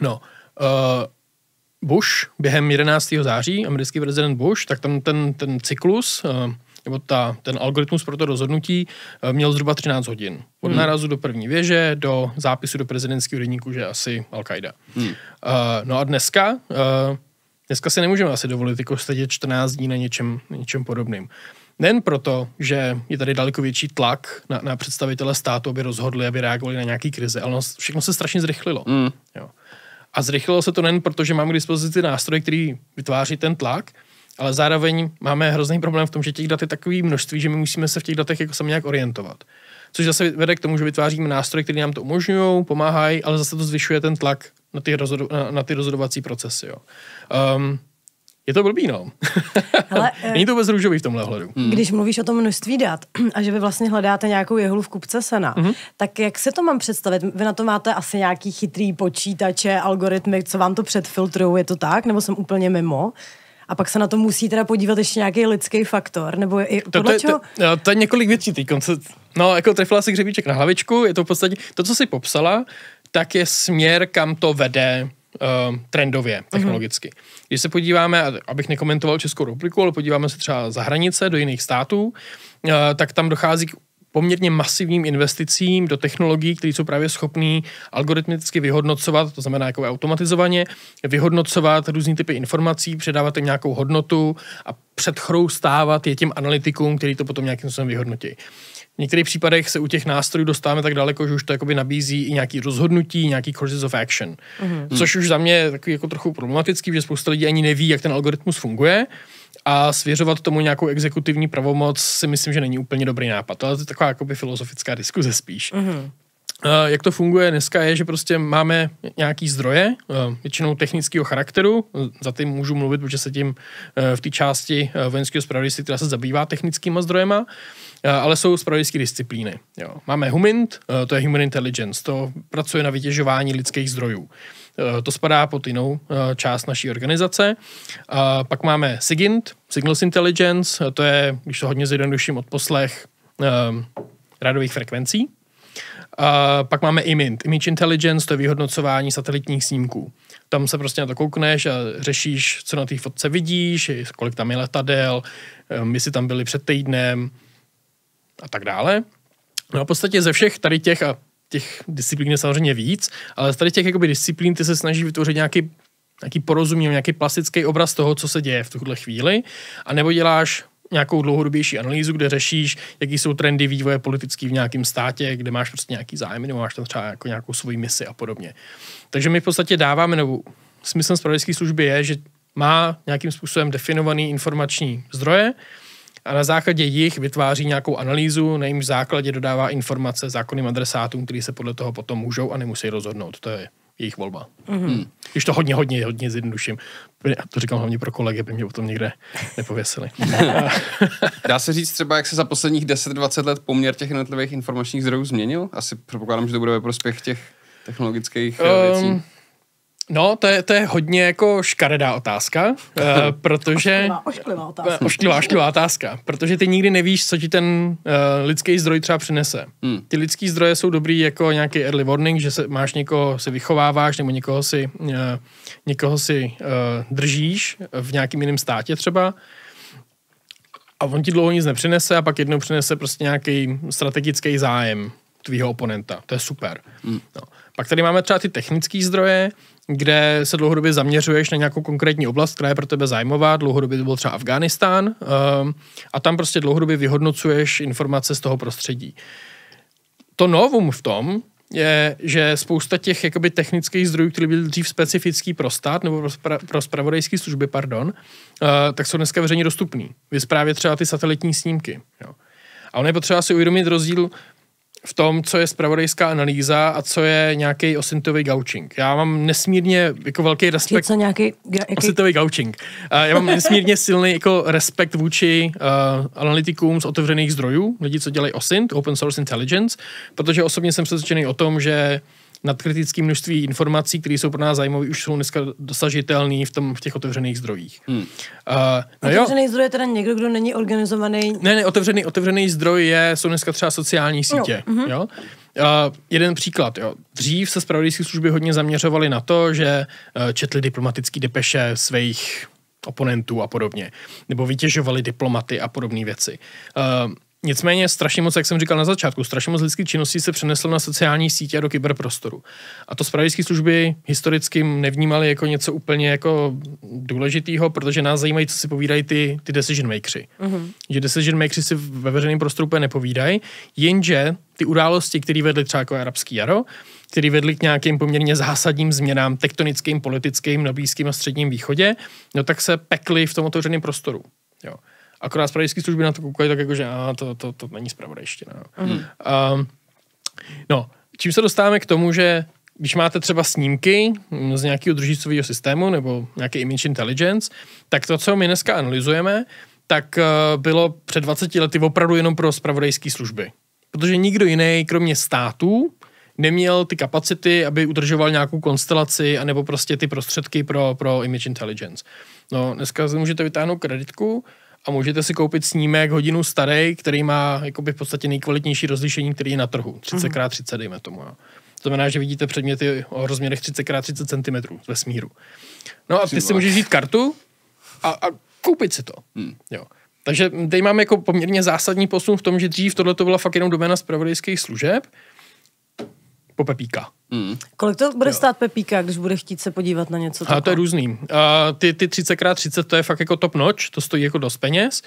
No, uh, Bush během 11. září, americký prezident Bush, tak tam ten, ten cyklus uh, nebo ta, ten algoritmus pro to rozhodnutí eh, měl zhruba 13 hodin. Od hmm. nárazu do první věže, do zápisu do prezidentského denníku, že asi Al-Qaida. Hmm. Uh, no a dneska, uh, dneska si nemůžeme asi dovolit jako sedět 14 dní na něčem, něčem podobným. Nejen proto, že je tady daleko větší tlak na, na představitele státu, aby rozhodli, aby reagovali na nějaký krize, ale všechno se strašně zrychlilo. Mm. Jo. A zrychlilo se to nejen proto, že máme k dispozici nástroje, který vytváří ten tlak, ale zároveň máme hrozný problém v tom, že těch dat je takový množství, že my musíme se v těch datech jako sami nějak orientovat. Což zase vede k tomu, že vytváříme nástroje, které nám to umožňují, pomáhají, ale zase to zvyšuje ten tlak na ty, rozhodu, na, na ty rozhodovací procesy. Jo. Um, je to blbý, no. Ale, eh, Není to vůbec růžový v tomhle hledu. Hmm. Když mluvíš o tom množství dat a že vy vlastně hledáte nějakou jehlu v kupce sena, mm-hmm. tak jak se to mám představit? Vy na to máte asi nějaký chytrý počítače, algoritmy, co vám to předfiltrují, je to tak? Nebo jsem úplně mimo? A pak se na to musí teda podívat ještě nějaký lidský faktor, nebo i to, podle to, čeho? To, no, to, to je několik věcí teď. No, jako trefila si hřebíček na hlavičku, je to v podstatě, to, co si popsala, tak je směr, kam to vede uh, trendově, mhm. technologicky. Mm-hmm. Když se podíváme, abych nekomentoval Českou republiku, ale podíváme se třeba za hranice, do jiných států, uh, tak tam dochází k poměrně masivním investicím do technologií, které jsou právě schopný algoritmicky vyhodnocovat, to znamená jako automatizovaně, vyhodnocovat různé typy informací, předávat jim nějakou hodnotu a předchroustávat je těm analytikům, který to potom nějakým způsobem vyhodnotí. V některých případech se u těch nástrojů dostáváme tak daleko, že už to jakoby nabízí i nějaký rozhodnutí, nějaký courses of action. Mm-hmm. Což už za mě je takový jako trochu problematický, že spousta lidí ani neví, jak ten algoritmus funguje a svěřovat tomu nějakou exekutivní pravomoc si myslím, že není úplně dobrý nápad. To je taková jakoby filozofická diskuze spíš. Mm-hmm. Jak to funguje dneska je, že prostě máme nějaký zdroje, e, většinou technického charakteru, za tím můžu mluvit, protože se tím e, v té části e, vojenského spravodajství, která se zabývá technickýma zdrojema, ale jsou spravodajské disciplíny. Jo. Máme HUMINT, to je Human Intelligence, to pracuje na vytěžování lidských zdrojů. Eh, to spadá pod jinou eh, část naší organizace. Pak máme SIGINT, Signals Intelligence, eh, to je, když to hodně zjednoduším, od poslech radových frekvencí. A pak máme IMINT, Image Intelligence, to je vyhodnocování satelitních snímků. Tam se prostě na to koukneš a řešíš, co na té fotce vidíš, kolik tam je letadel, si tam byli před týdnem a tak dále. No a v podstatě ze všech tady těch, a těch disciplín je samozřejmě víc, ale z tady těch jakoby, disciplín ty se snaží vytvořit nějaký, nějaký porozumění, nějaký plastický obraz toho, co se děje v tuhle chvíli, a nebo děláš nějakou dlouhodobější analýzu, kde řešíš, jaký jsou trendy vývoje politický v nějakém státě, kde máš prostě nějaký zájmy, nebo máš tam třeba jako nějakou svoji misi a podobně. Takže my v podstatě dáváme, nebo smyslem zpravodajské služby je, že má nějakým způsobem definovaný informační zdroje, a na základě jich vytváří nějakou analýzu, na jejím základě dodává informace zákonným adresátům, kteří se podle toho potom můžou a nemusí rozhodnout. To je jejich volba. Mm-hmm. Když to hodně, hodně, hodně zjednoduším. To říkám hlavně pro kolegy, by mě tom někde nepověsili. Dá se říct třeba, jak se za posledních 10-20 let poměr těch jednotlivých informačních zdrojů změnil? Asi předpokládám, že to bude ve prospěch těch technologických um, věcí. Ehm, No, to je, to je hodně jako škaredá otázka, eh, protože... Ošklivá, ošklivá otázka. Eh, ošklivá, ošklivá otázka, protože ty nikdy nevíš, co ti ten uh, lidský zdroj třeba přinese. Hmm. Ty lidský zdroje jsou dobrý jako nějaký early warning, že se, máš někoho, si vychováváš nebo někoho si, uh, někoho si uh, držíš v nějakým jiném státě třeba a on ti dlouho nic nepřinese a pak jednou přinese prostě nějaký strategický zájem tvýho oponenta. To je super. Hmm. No. Pak tady máme třeba ty technické zdroje, kde se dlouhodobě zaměřuješ na nějakou konkrétní oblast, která je pro tebe zajímavá. dlouhodobě to byl třeba Afghánistán ehm, a tam prostě dlouhodobě vyhodnocuješ informace z toho prostředí. To novum v tom, je, že spousta těch jakoby, technických zdrojů, které byly dřív specifický pro stát nebo pro, spra- pro spravodajské služby, pardon, uh, tak jsou dneska veřejně dostupný. Vy třeba ty satelitní snímky. Jo. A ono je potřeba si uvědomit rozdíl v tom, co je spravodajská analýza a co je nějaký osintový gaučing. Já mám nesmírně jako velký respekt... Co nějaký... Jaký? Osintový gaučing. Já mám nesmírně silný jako respekt vůči uh, analytikům z otevřených zdrojů, lidi, co dělají osint, open source intelligence, protože osobně jsem přesvědčený o tom, že nadkritické množství informací, které jsou pro nás zajímavé, už jsou dneska dosažitelné v, tom, v těch otevřených zdrojích. Hmm. Uh, no otevřený jo. zdroj je teda někdo, kdo není organizovaný? Ne, ne, otevřený, otevřený zdroj je, jsou dneska třeba sociální sítě. No. Mm-hmm. Jo? Uh, jeden příklad. Jo. Dřív se zpravodajské služby hodně zaměřovaly na to, že uh, četli diplomatické depeše svých oponentů a podobně, nebo vytěžovali diplomaty a podobné věci. Uh, Nicméně strašně moc, jak jsem říkal na začátku, strašně moc lidských činností se přeneslo na sociální sítě a do kyberprostoru. A to zpravodajské služby historicky nevnímali jako něco úplně jako důležitého, protože nás zajímají, co si povídají ty, ty decision makeři. Mm-hmm. Že decision makeři si ve veřejném prostoru úplně nepovídají, jenže ty události, které vedly třeba jako arabský jaro, které vedly k nějakým poměrně zásadním změnám tektonickým, politickým na Blízkém a Středním východě, no tak se pekly v tom otevřeném prostoru. Jo. Akorát spravodajské služby na to koukají tak jako, že a, to, to, to není No. Mm. Uh, no, čím se dostáváme k tomu, že když máte třeba snímky hm, z nějakého družicového systému nebo nějaký image intelligence, tak to, co my dneska analyzujeme, tak eh, bylo před 20 lety opravdu jenom pro spravodajské služby. Protože nikdo jiný, kromě států, neměl ty kapacity, aby udržoval nějakou konstelaci anebo prostě ty prostředky pro, pro image intelligence. No, dneska můžete vytáhnout kreditku a můžete si koupit snímek hodinu starý, který má jakoby v podstatě nejkvalitnější rozlišení, který je na trhu. 30x30, mhm. dejme tomu. Jo. To znamená, že vidíte předměty o rozměrech 30x30 cm ve smíru. No a ty si můžeš vzít kartu a, a koupit si to. Hmm. Jo. Takže tady máme jako poměrně zásadní posun v tom, že dřív tohle to byla fakt jenom doména zpravodajských služeb po Pepíka. Mm. Kolik to bude jo. stát Pepíka, když bude chtít se podívat na něco A To je různý. A ty, ty 30x30 to je fakt jako top noč, to stojí jako dost peněz,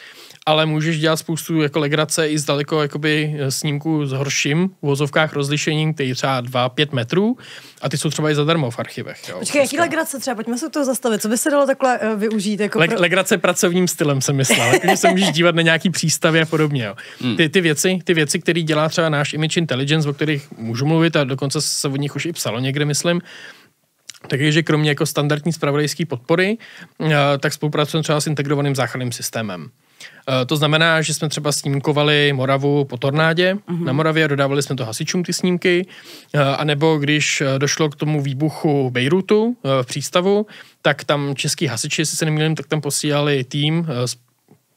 ale můžeš dělat spoustu jako legrace i z daleko jakoby e, snímku s horším v vozovkách rozlišením, ty třeba 2-5 metrů a ty jsou třeba i zadarmo v archivech. Jo, Počkej, jaký legrace třeba? Pojďme se toho zastavit. Co by se dalo takhle uh, využít? Jako Leg, pro... Legrace pracovním stylem jsem myslel, Když jako, se můžeš dívat na nějaký přístavy a podobně. Jo. Mm. Ty, ty věci, ty věci, které dělá třeba náš Image Intelligence, o kterých můžu mluvit a dokonce se od nich nich už i psalo někde, myslím, takže kromě jako standardní spravodajské podpory, eh, tak spolupracujeme třeba s integrovaným záchranným systémem. Eh, to znamená, že jsme třeba snímkovali Moravu po tornádě mm na Moravě, dodávali jsme to hasičům ty snímky, eh, a nebo když došlo k tomu výbuchu Bejrutu v přístavu, tak tam český hasiči, jestli se nemýlím, tak tam posílali tým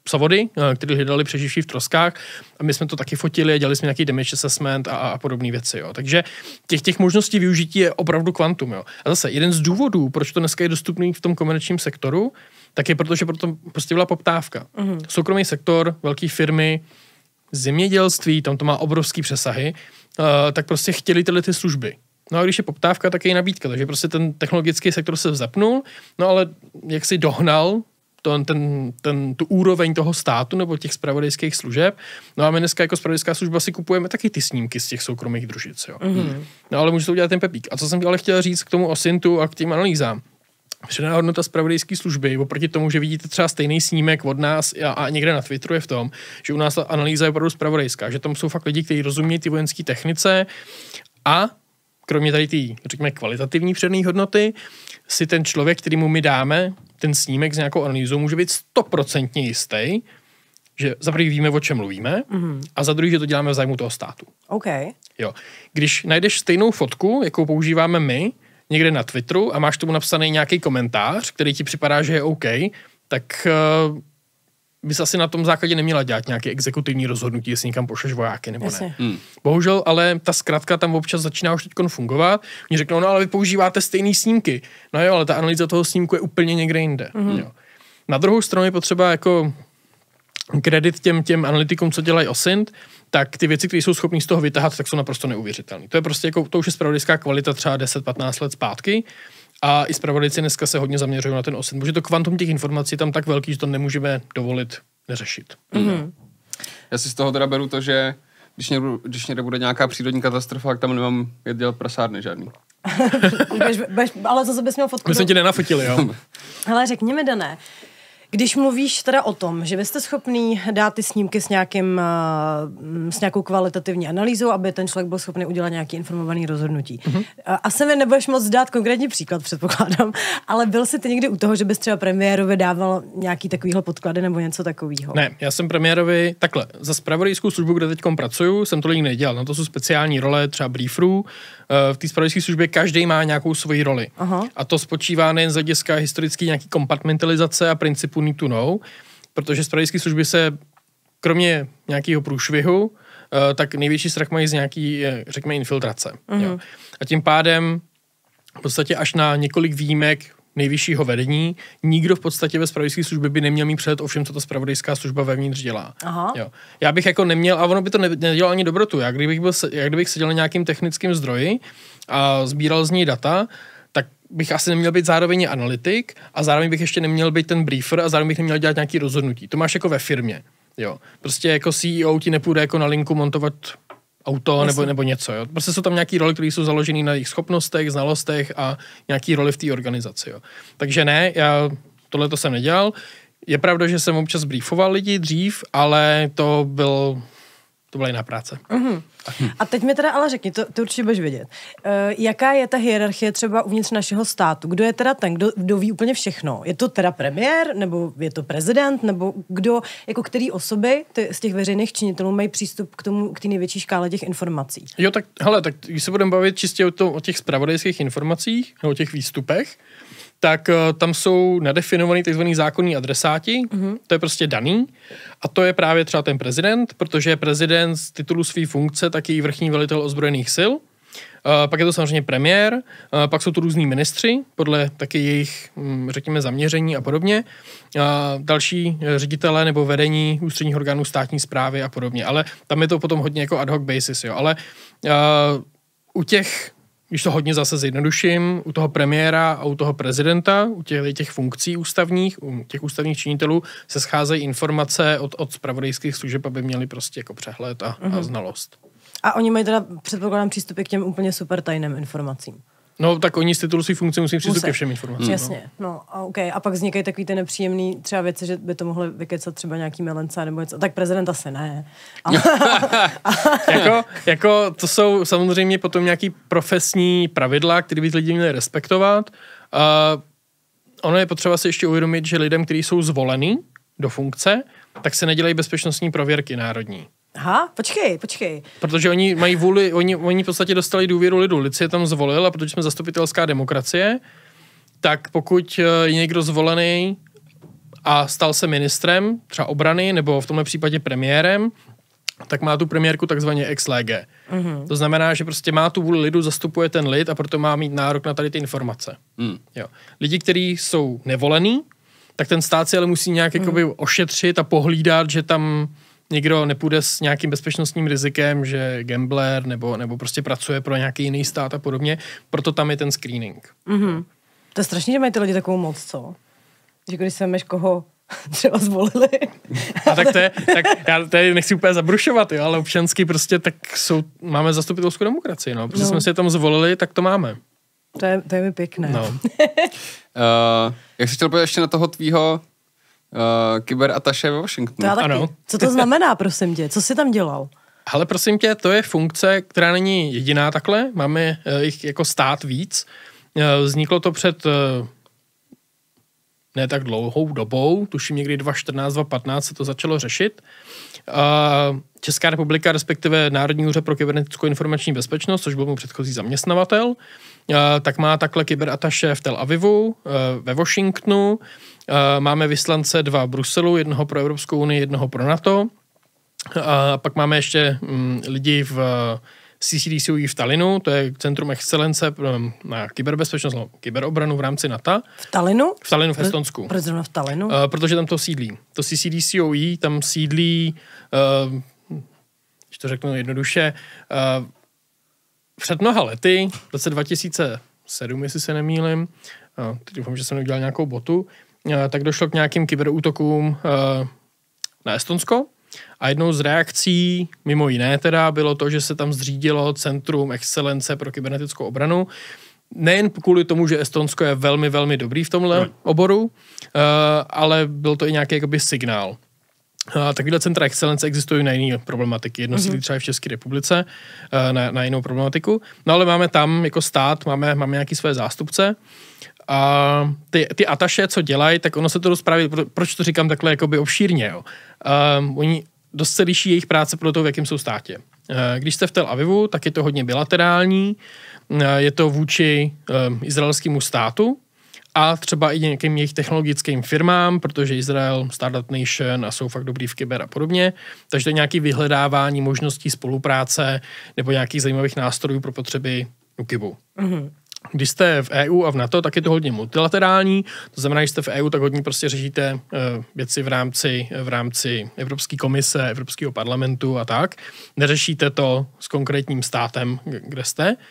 psovody, eh, které hledali přeživší v troskách. A my jsme to taky fotili, dělali jsme nějaký damage assessment a, a podobné věci. Jo. Takže těch, těch možností využití je opravdu kvantum. Jo. A zase jeden z důvodů, proč to dneska je dostupný v tom komerčním sektoru, tak je proto, že proto prostě byla poptávka. Mm-hmm. Soukromý sektor, velké firmy, zemědělství, tam to má obrovský přesahy, uh, tak prostě chtěli tyhle ty služby. No a když je poptávka, tak je i nabídka. Takže prostě ten technologický sektor se vzapnul, no ale jak si dohnal to, ten, ten, tu úroveň toho státu nebo těch spravodajských služeb. No a my dneska jako spravodajská služba si kupujeme taky ty snímky z těch soukromých družic. Jo. Mm-hmm. No ale můžu to udělat ten Pepík. A co jsem ale chtěl říct k tomu Osintu a k těm analýzám. Předná hodnota spravodajské služby oproti tomu, že vidíte třeba stejný snímek od nás a, a někde na Twitteru je v tom, že u nás ta analýza je opravdu spravodajská, že tam jsou fakt lidi, kteří rozumějí ty vojenské technice a kromě tady té, řekněme, kvalitativní předné hodnoty, si ten člověk, který mu my dáme, ten snímek s nějakou analýzou může být stoprocentně jistý, že za prvý víme, o čem mluvíme, mm-hmm. a za druhý, že to děláme v zájmu toho státu. OK. Jo. Když najdeš stejnou fotku, jakou používáme my, někde na Twitteru a máš tomu napsaný nějaký komentář, který ti připadá, že je OK, tak eh, bys asi na tom základě neměla dělat nějaké exekutivní rozhodnutí, jestli někam pošleš vojáky nebo ne. Hmm. Bohužel, ale ta zkratka tam občas začíná už teď fungovat. Oni řeknou, no ale vy používáte stejné snímky. No jo, ale ta analýza toho snímku je úplně někde jinde. Hmm. Jo. Na druhou stranu je potřeba jako kredit těm, těm analytikům, co dělají OSINT, tak ty věci, které jsou schopní z toho vytahat, tak jsou naprosto neuvěřitelné. To je prostě jako, to už je spravodajská kvalita třeba 10-15 let zpátky. A i zpravodajci dneska se hodně zaměřují na ten OSINT, protože to kvantum těch informací je tam tak velký, že to nemůžeme dovolit neřešit. Mm-hmm. Já si z toho teda beru to, že když někde, když někde bude nějaká přírodní katastrofa, tak tam nemám jet dělat prasárny žádný. bež, bež, ale zase bys měl fotku. My jsme ti nenafotili, jo. Ale řekněme, Dané, když mluvíš teda o tom, že byste schopný dát ty snímky s, nějakým, eh, s nějakou kvalitativní analýzou, aby ten člověk byl schopný udělat nějaký informovaný rozhodnutí. Mm-hmm. Eh, Asi mi nebudeš moc dát konkrétní příklad, předpokládám, ale byl jsi ty někdy u toho, že bys třeba premiérovi dával nějaký takovýhle podklady nebo něco takového? Ne, já jsem premiérovi takhle. Za spravodajskou službu, kde teď pracuju, jsem to nikdy nedělal. Na to jsou speciální role, třeba brieferů. Eh, v té spravodajské službě každý má nějakou svoji roli. Aha. A to spočívá nejen z hlediska historické nějaký kompartmentalizace a principu tu need to know, protože spravodajské služby se kromě nějakého průšvihu, eh, tak největší strach mají z nějaký, eh, řekněme, infiltrace. Uh-huh. Jo. Mhm. A tím pádem v podstatě až na několik výjimek nejvyššího vedení, nikdo v podstatě ve spravodajské službě by neměl mít před ovšem, co ta spravodajská služba vevnitř dělá. Aha. Jo. Já bych jako neměl, a ono by to nedělalo ani dobrotu, já kdybych, byl, já kdybych seděl na nějakým technickém zdroji a sbíral z ní data, tak bych asi neměl být zároveň analytik a zároveň bych ještě neměl být ten briefer a zároveň bych neměl dělat nějaký rozhodnutí. To máš jako ve firmě. Jo. Prostě jako CEO ti nepůjde jako na linku montovat auto Jasně. nebo, nebo něco. Jo. Prostě jsou tam nějaké role, které jsou založené na jejich schopnostech, znalostech a nějaké roli v té organizaci. Jo. Takže ne, já tohle to jsem nedělal. Je pravda, že jsem občas briefoval lidi dřív, ale to byl to byla jiná práce. Uh-huh. A teď mi teda ale řekni, to, to určitě budeš vědět. E, jaká je ta hierarchie třeba uvnitř našeho státu? Kdo je teda ten, kdo, kdo ví úplně všechno? Je to teda premiér, nebo je to prezident, nebo kdo, jako který osoby ty, z těch veřejných činitelů mají přístup k tomu, k té největší škále těch informací? Jo, tak hele, tak když se budeme bavit čistě o, to, o těch spravodajských informacích, o těch výstupech, tak eh, tam jsou nadefinovaný tzv. zákonní adresáti, mm-hmm. to je prostě daný a to je právě třeba ten prezident, protože je prezident z titulu své funkce taky i vrchní velitel ozbrojených sil, eh, pak je to samozřejmě premiér, eh, pak jsou tu různí ministři, podle taky jejich, mm, řekněme, zaměření a podobně. Další ředitele nebo vedení ústředních orgánů státní zprávy a podobně. Ale tam je to potom hodně jako ad hoc basis, jo. Ale u těch když to hodně zase zjednoduším, u toho premiéra a u toho prezidenta, u těch, těch funkcí ústavních, u těch ústavních činitelů se scházejí informace od, od spravodajských služeb, aby měli prostě jako přehled a, mm-hmm. a mhm. znalost. A oni mají teda, předpokládám, přístupy k těm úplně super tajným informacím. No tak oni z titulu svých funkcí musí přístup ke všem informacím. Hmm. No. Jasně, no a OK. A pak vznikají takový ty nepříjemný třeba věci, že by to mohly vykecat třeba nějaký melence nebo něco. Tak prezident asi ne. A... jako, jako to jsou samozřejmě potom nějaký profesní pravidla, které by lidi měli respektovat. A ono je potřeba si ještě uvědomit, že lidem, kteří jsou zvolení do funkce, tak se nedělají bezpečnostní prověrky národní. Aha, počkej, počkej. Protože oni mají vůli, oni, oni v podstatě dostali důvěru lidu. Lid si je tam zvolil a protože jsme zastupitelská demokracie, tak pokud eh, je někdo zvolený a stal se ministrem, třeba obrany, nebo v tomhle případě premiérem, tak má tu premiérku takzvaně ex lege. Mm-hmm. To znamená, že prostě má tu vůli lidu, zastupuje ten lid a proto má mít nárok na tady ty informace. Mm. Jo. Lidi, kteří jsou nevolený, tak ten stát si ale musí nějak mm. jakoby, ošetřit a pohlídat, že tam nikdo nepůjde s nějakým bezpečnostním rizikem, že gambler nebo, nebo prostě pracuje pro nějaký jiný stát a podobně, proto tam je ten screening. Mm-hmm. To je strašně, že mají ty lidi takovou moc, co? Že když se meš koho třeba zvolili. A tak to je, tak já tady nechci úplně zabrušovat, jo, ale občansky prostě tak jsou, máme zastupitelskou demokracii, no. Protože no. jsme si je tam zvolili, tak to máme. To je, to je mi pěkné. No. uh, jak jsi chtěl ještě na toho tvýho uh, eh, kyberataše ve Washingtonu. Já taky. Ano. Co to znamená, prosím tě? Co jsi tam dělal? Ale prosím tě, to je funkce, která není jediná takhle. Máme uh, jich jako stát víc. Uh, vzniklo to před uh, ne tak dlouhou dobou, tuším někdy 2014, 2015 se to začalo řešit. Česká republika, respektive Národní úřad pro kybernetickou informační bezpečnost, což byl můj předchozí zaměstnavatel, Eh, tak má takhle kyberataše v Tel Avivu, eh, ve Washingtonu, eh, máme vyslance dva v Bruselu, jednoho pro Evropskou unii, jednoho pro NATO, a pak máme ještě mm, lidi v CCDCU v Talinu, to je Centrum excelence na kyberbezpečnost, no, kyberobranu v rámci NATO. V Talinu? V Talinu v Estonsku. Proč v Talinu? Uh, protože tam to sídlí. To CCDCU tam sídlí, uh, když to řeknu jednoduše, uh, před mnoha lety, v roce 2007, jestli se nemýlim, teď doufám, že jsem udělal nějakou botu, tak došlo k nějakým kyberútokům na Estonsko a jednou z reakcí, mimo jiné teda, bylo to, že se tam zřídilo Centrum excelence pro kybernetickou obranu, nejen kvůli tomu, že Estonsko je velmi, velmi dobrý v tomhle no. oboru, ale byl to i nějaký jakoby signál. A takovéhle centra excelence existují na jiné problematiky. Jedno mm-hmm. třeba v České republice eh, na, na jinou problematiku. No ale máme tam jako stát, máme, máme nějaké své zástupce a ty, ty ataše, co dělají, tak ono se to rozpráví, proč to říkám takhle jakoby obšírně, jo. Um, oni dost se liší jejich práce pro to, v jakém jsou státě. Eh, když jste v Tel Avivu, tak je to hodně bilaterální, eh, je to vůči um, izraelskému státu, a třeba i nějakým jejich technologickým firmám, protože Izrael, Startup Nation a jsou fakt dobrý v kyber a podobně. Takže to je nějaké vyhledávání možností spolupráce nebo nějakých zajímavých nástrojů pro potřeby UKIBu. Mm-hmm. Když jste v EU a v NATO, tak je to hodně multilaterální. To znamená, že jste v EU, tak hodně prostě řešíte uh, věci v rámci, v rámci Evropské komise, Evropského parlamentu a tak. Neřešíte to s konkrétním státem, kde jste. Uh,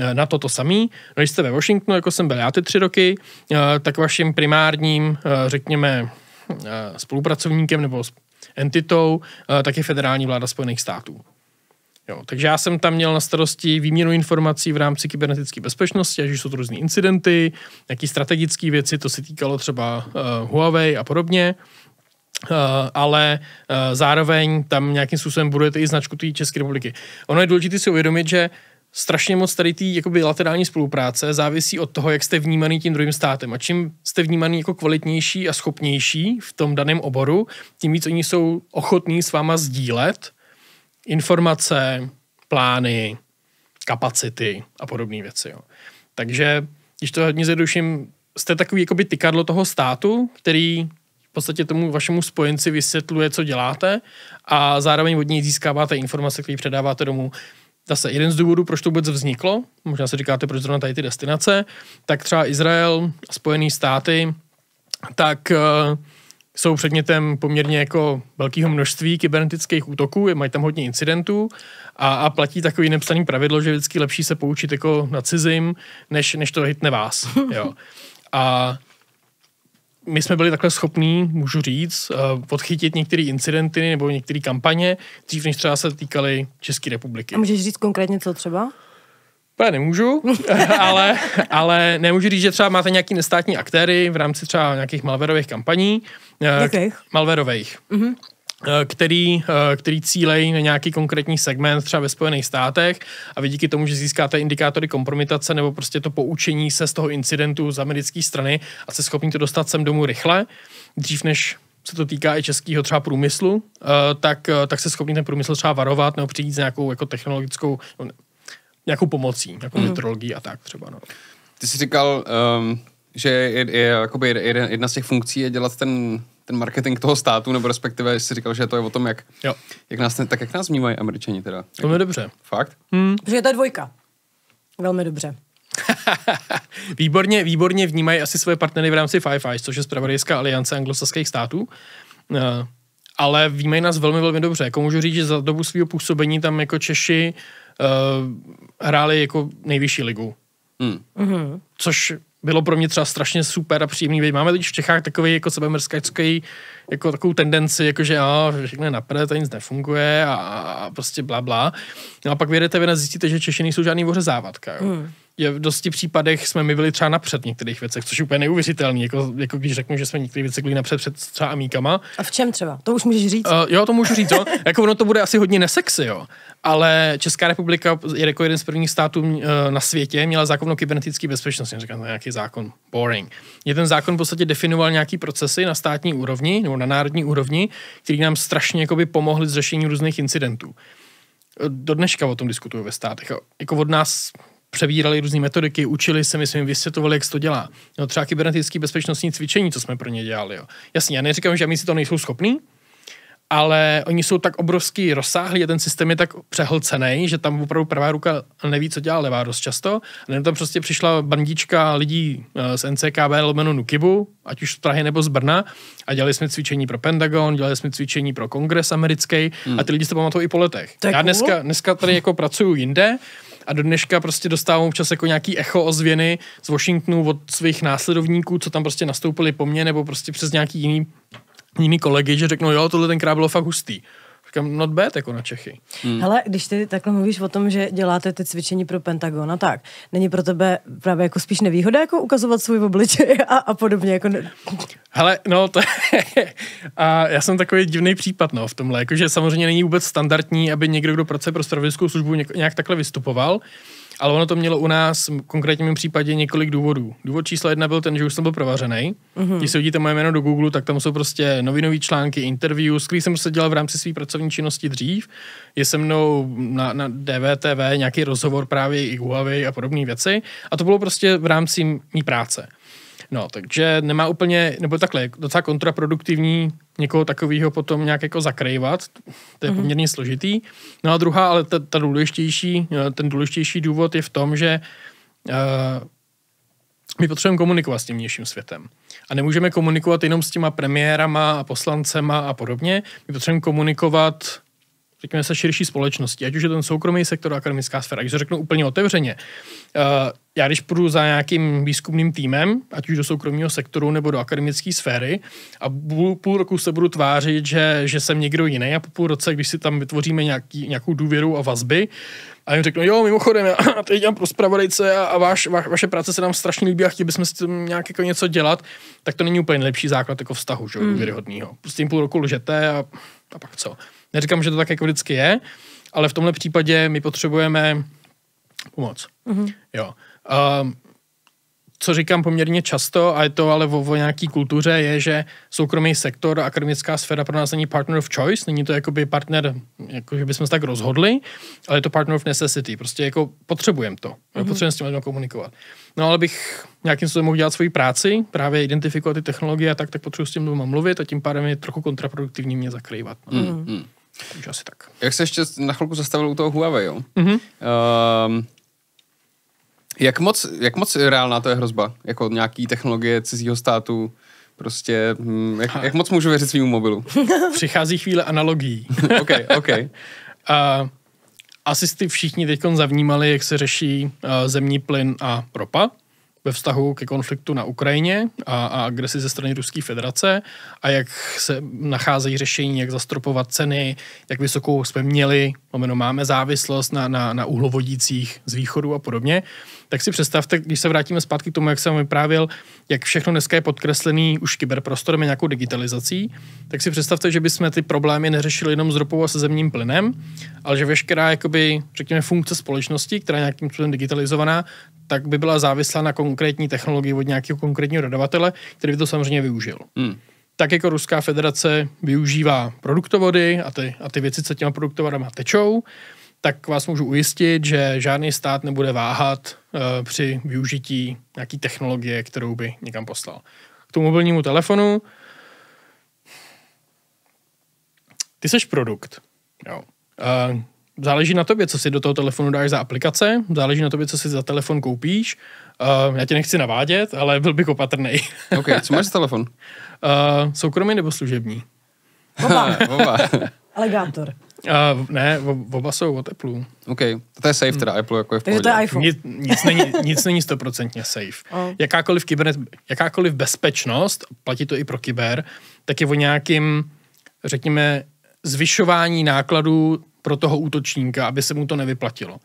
Eh, na toto samý. No, když jste ve Washingtonu, jako jsem byl já ty tři roky, eh, tak vaším primárním, eh, řekněme, spolupracovníkem nebo entitou, tak je federální vláda Spojených států. Jo, takže já jsem tam měl na starosti výměnu informací v rámci kybernetické bezpečnosti, až jsou to různé incidenty, nějaké strategické věci, to se týkalo třeba uh, Huawei a podobně. Uh, ale uh, zároveň tam nějakým způsobem budujete i značku té České republiky. Ono je důležité si uvědomit, že uh, strašně moc tady té laterální spolupráce závisí od toho, jak jste vnímaný tím druhým státem. A čím jste vnímaný jako kvalitnější a schopnější v tom daném oboru, tím víc oni jsou ochotní s váma sdílet informace, plány, kapacity a podobné věci. Jo. Takže, když to hodně zjednoduším, jste takový jakoby tykadlo toho státu, který v podstatě tomu vašemu spojenci vysvětluje, co děláte a zároveň od něj získáváte informace, které předáváte domů zase jeden z důvodů, proč to vůbec vzniklo, možná se říkáte, proč zrovna tady ty destinace, tak třeba Izrael, Spojené státy, tak uh, jsou předmětem poměrně jako velkého množství kybernetických útoků, je, mají tam hodně incidentů a, a platí takový nepsaný pravidlo, že vždycky lepší se poučit jako na cizím, než, než to hitne vás. Jo. A my jsme byli takhle schopní, můžu říct, podchytit eh, některé incidenty nebo některé kampaně, dřív než třeba se týkaly České republiky. A můžeš říct konkrétně co třeba? Já nemůžu, ale, ale nemůžu říct, že třeba máte nějaký nestátní aktéry v rámci třeba nějakých malverových kampaní. Eh, Jakých? Malverových. Mm-hmm. Eh, který, eh, který cílejí na nějaký konkrétní segment, třeba ve Spojených státech a vy díky tomu, že získáte indikátory kompromitace nebo prostě to poučení se z toho incidentu z americké strany a se schopni to dostat sem domů rychle, dřív než se to týká i českého třeba průmyslu, eh, tak, tak se schopni ten průmysl třeba varovat nebo přijít s nějakou jako technologickou, no, nějakou pomocí, jako mm. metrologií a tak třeba. No. Ty jsi říkal, um, že je, je, je, jedna z těch funkcí je dělat ten ten marketing toho státu, nebo respektive jsi říkal, že to je o tom, jak, jo. jak nás, tak jak nás vnímají američani teda. To je dobře. Fakt? Hmm. Protože to je dvojka. Velmi dobře. výborně, výborně vnímají asi svoje partnery v rámci Five Eyes, což je spravodajská aliance anglosaských států. Uh, ale vnímají nás velmi, velmi dobře. Jako můžu říct, že za dobu svého působení tam jako Češi uh, hráli jako nejvyšší ligu. Mm-hmm. Což bylo pro mě třeba strašně super a příjemný. Věď, máme teď v Čechách takový jako sebemrskačský jako takovou tendenci, jako že a, všechno je napřed nic nefunguje a, a prostě bla, bla. No a pak vyjedete ven a zjistíte, že Češi nejsou žádný ořezávatka. Jo. Mm je v dosti případech jsme my byli třeba napřed v některých věcech, což je úplně neuvěřitelné. jako, jako když řeknu, že jsme některé věci byli napřed před třeba amíkama. A v čem třeba? To už můžeš říct. Uh, jo, to můžu říct, jo. jako ono to bude asi hodně nesexy, jo. Ale Česká republika je jako jeden z prvních států eh, na světě, měla zákon o kybernetické bezpečnosti, říkám, to no, nějaký zákon, boring. Je ten zákon v podstatě definoval nějaký procesy na státní úrovni nebo na národní úrovni, který nám strašně jakoby, pomohli s řešením různých incidentů. Eh, do dneška o tom diskutuju ve státech. Jako, jako od nás přebírali různé metodiky, učili se, my jsme jim vysvětlovali, jak se to dělá. No, třeba kybernetické bezpečnostní cvičení, co jsme pro ně dělali. Jo. Jasně, já neříkám, že my si to nejsou schopní, ale oni jsou tak obrovský rozsáhlí a ten systém je tak přehlcený, že tam opravdu pravá ruka neví, co dělá levá dost často. A tam prostě přišla bandička lidí eh, z NCKB lomenu Nukibu, ať už z Prahy nebo z Brna a dělali jsme cvičení pro Pentagon, dělali jsme cvičení pro kongres americký hmm. a ty lidi se pamatují i po letech. Tak Já dneska, dneska tady jako pracuju jinde, a do dneška prostě dostávám občas jako nějaký echo ozvěny z Washingtonu od svých následovníků, co tam prostě nastoupili po mně nebo prostě přes nějaký jiný, jiný kolegy, že řeknou, jo, tohle tenkrát bylo fakt hustý říkám, not bad jako na Čechy. Hmm. Hele, když ty takhle mluvíš o tom, že děláte ty cvičení pro Pentagon a tak, není pro tebe právě jako spíš nevýhoda jako ukazovat svůj obličej a, a podobně? Jako ne... Hele, no to je, a já jsem takový divný případ no, v tomhle, jakože samozřejmě není vůbec standardní, aby někdo, kdo pracuje pro strategickou službu, nějak takhle vystupoval. Ale ono to mělo u nás, v konkrétním případě, několik důvodů. Důvod číslo jedna byl ten, že už jsem byl provařený. Mm-hmm. Když se vidíte moje jméno do Google, tak tam jsou prostě novinové články, interview, který jsem se dělal v rámci své pracovní činnosti dřív. Je se mnou na, na DVTV nějaký rozhovor právě i Huawei a podobné věci. A to bylo prostě v rámci mý práce. No, takže nemá úplně, nebo takhle, docela kontraproduktivní někoho takového potom nějak jako zakrývat, to je mm-hmm. poměrně složitý. No a druhá, ale ta, ta důležitější, eh, ten důležitější důvod je v tom, že uh, my potřebujeme komunikovat s tím vnějším světem. A nemůžeme komunikovat jenom s těma premiérama a poslancema a podobně. My potřebujeme komunikovat řekněme se širší společnosti, ať už je ten soukromý sektor, a akademická sféra. Když to řeknu úplně otevřeně, uh, já když půjdu za nějakým výzkumným týmem, ať už do soukromého sektoru nebo do akademické sféry, a půl, půl roku se budu tvářit, že, že jsem někdo jiný, a po půl roce, když si tam vytvoříme nějaký, nějakou důvěru a vazby, a jim řeknu, jo, mimochodem, já teď dělám pro zpravodajce a, a váš, va, vaše práce se nám strašně líbí a chtěli bychom si tam nějak jako něco dělat, tak to není úplně nejlepší základ jako vztahu, že, mm. důvěryhodného. Prostě jim půl roku lžete a, a pak co. Neříkám, že to tak jako vždycky je, ale v tomhle případě my potřebujeme pomoc. Mm-hmm. Jo. Um, co říkám poměrně často, a je to ale o, o nějaký kultuře, je, že soukromý sektor a akademická sféra pro nás není partner of choice, není to jakoby partner, jako že bychom se tak rozhodli, ale je to partner of necessity, prostě jako potřebujeme to, mm-hmm. potřebujeme s tím lidmi komunikovat. No ale bych nějakým způsobem mohl dělat svoji práci, právě identifikovat ty technologie a tak, tak potřebuji s tím lidmi mluvit a tím pádem je trochu kontraproduktivní mě zakrývat. No. Mm-hmm. Takže asi tak. Jak se ještě na chvilku zastavil u toho Huawei, jo? Mm-hmm. Um, jak moc, jak moc reálná to je hrozba? Jako nějaký technologie cizího státu? Prostě, hm, jak, jak moc můžu věřit svým mobilu? Přichází chvíle analogií. OK, OK. uh, asi jste všichni teď zavnímali, jak se řeší uh, zemní plyn a ropa ve vztahu ke konfliktu na Ukrajině a, a agresi ze strany Ruské federace a jak se nacházejí řešení, jak zastropovat ceny, jak vysokou jsme měli, lomeno máme závislost na, na, na uhlovodících z východu a podobně, tak si představte, když se vrátíme zpátky k tomu, jak jsem vyprávěl, jak všechno dneska je podkreslený už kyberprostorem a nějakou digitalizací, tak si představte, že bychom ty problémy neřešili jenom s ropou a se zemním plynem, ale že veškerá, jakoby, řekněme, funkce společnosti, která je nějakým způsobem digitalizovaná, tak by byla závislá na konkrétní technologii od nějakého konkrétního dodavatele, který by to samozřejmě využil. Hmm. Tak jako Ruská federace využívá produktovody a ty, a ty věci, co těma produktovodama tečou, tak vás můžu ujistit, že žádný stát nebude váhat e, při využití nějaký technologie, kterou by někam poslal. K tomu mobilnímu telefonu ty seš produkt. Jo. E, záleží na tobě, co si do toho telefonu dáš za aplikace, záleží na tobě, co si za telefon koupíš. Uh, já tě nechci navádět, ale byl bych opatrný. OK, co máš za telefon? Uh, soukromý nebo služební? Oba. oba. Aligátor. Uh, eh, ne, oba jsou od Apple. OK, to je safe teda, hmm. Apple jako je v Takže to je iPhone. Nic, nic, není, nic není stoprocentně safe. Oh. Jakákoliv, kyber, jakákoliv bezpečnost, platí to i pro kyber, tak je o nějakým, řekněme, zvyšování nákladů pro toho útočníka, aby se mu to nevyplatilo.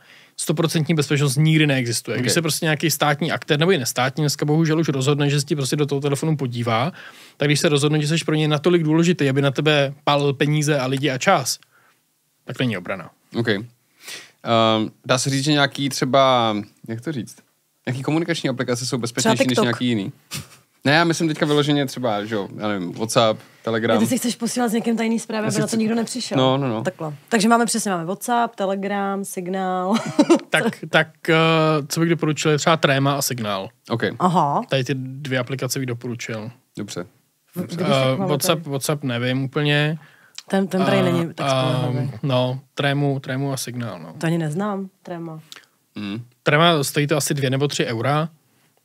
100% bezpečnost nikdy neexistuje. Okay. Když se prostě nějaký státní aktér nebo i nestátní, dneska bohužel už rozhodne, že si prostě do toho telefonu podívá, tak když se rozhodne, že jsi pro ně natolik důležitý, aby na tebe palil peníze a lidi a čas, tak není obrana. Okay. Um, dá se říct, že nějaký třeba, jak to říct, nějaký komunikační aplikace jsou bezpečnější než nějaký jiný? Ne, já myslím teďka vyloženě třeba, že jo, já nevím, WhatsApp, Telegram. Ty si chceš posílat s někým tajný zprávy, aby na to nikdo nepřišel. No, no, no. Takhle. Takže máme přesně, máme WhatsApp, Telegram, Signál. tak, tak uh, co bych doporučil, je třeba Tréma a Signál. OK. Aha. Tady ty dvě aplikace bych doporučil. Dobře. Dobře. Uh, WhatsApp, tady. WhatsApp nevím úplně. Ten, ten tady uh, není tak uh, No, Trému, Trému a Signál, no. To ani neznám, Tréma. Mm. Tréma stojí to asi dvě nebo tři eura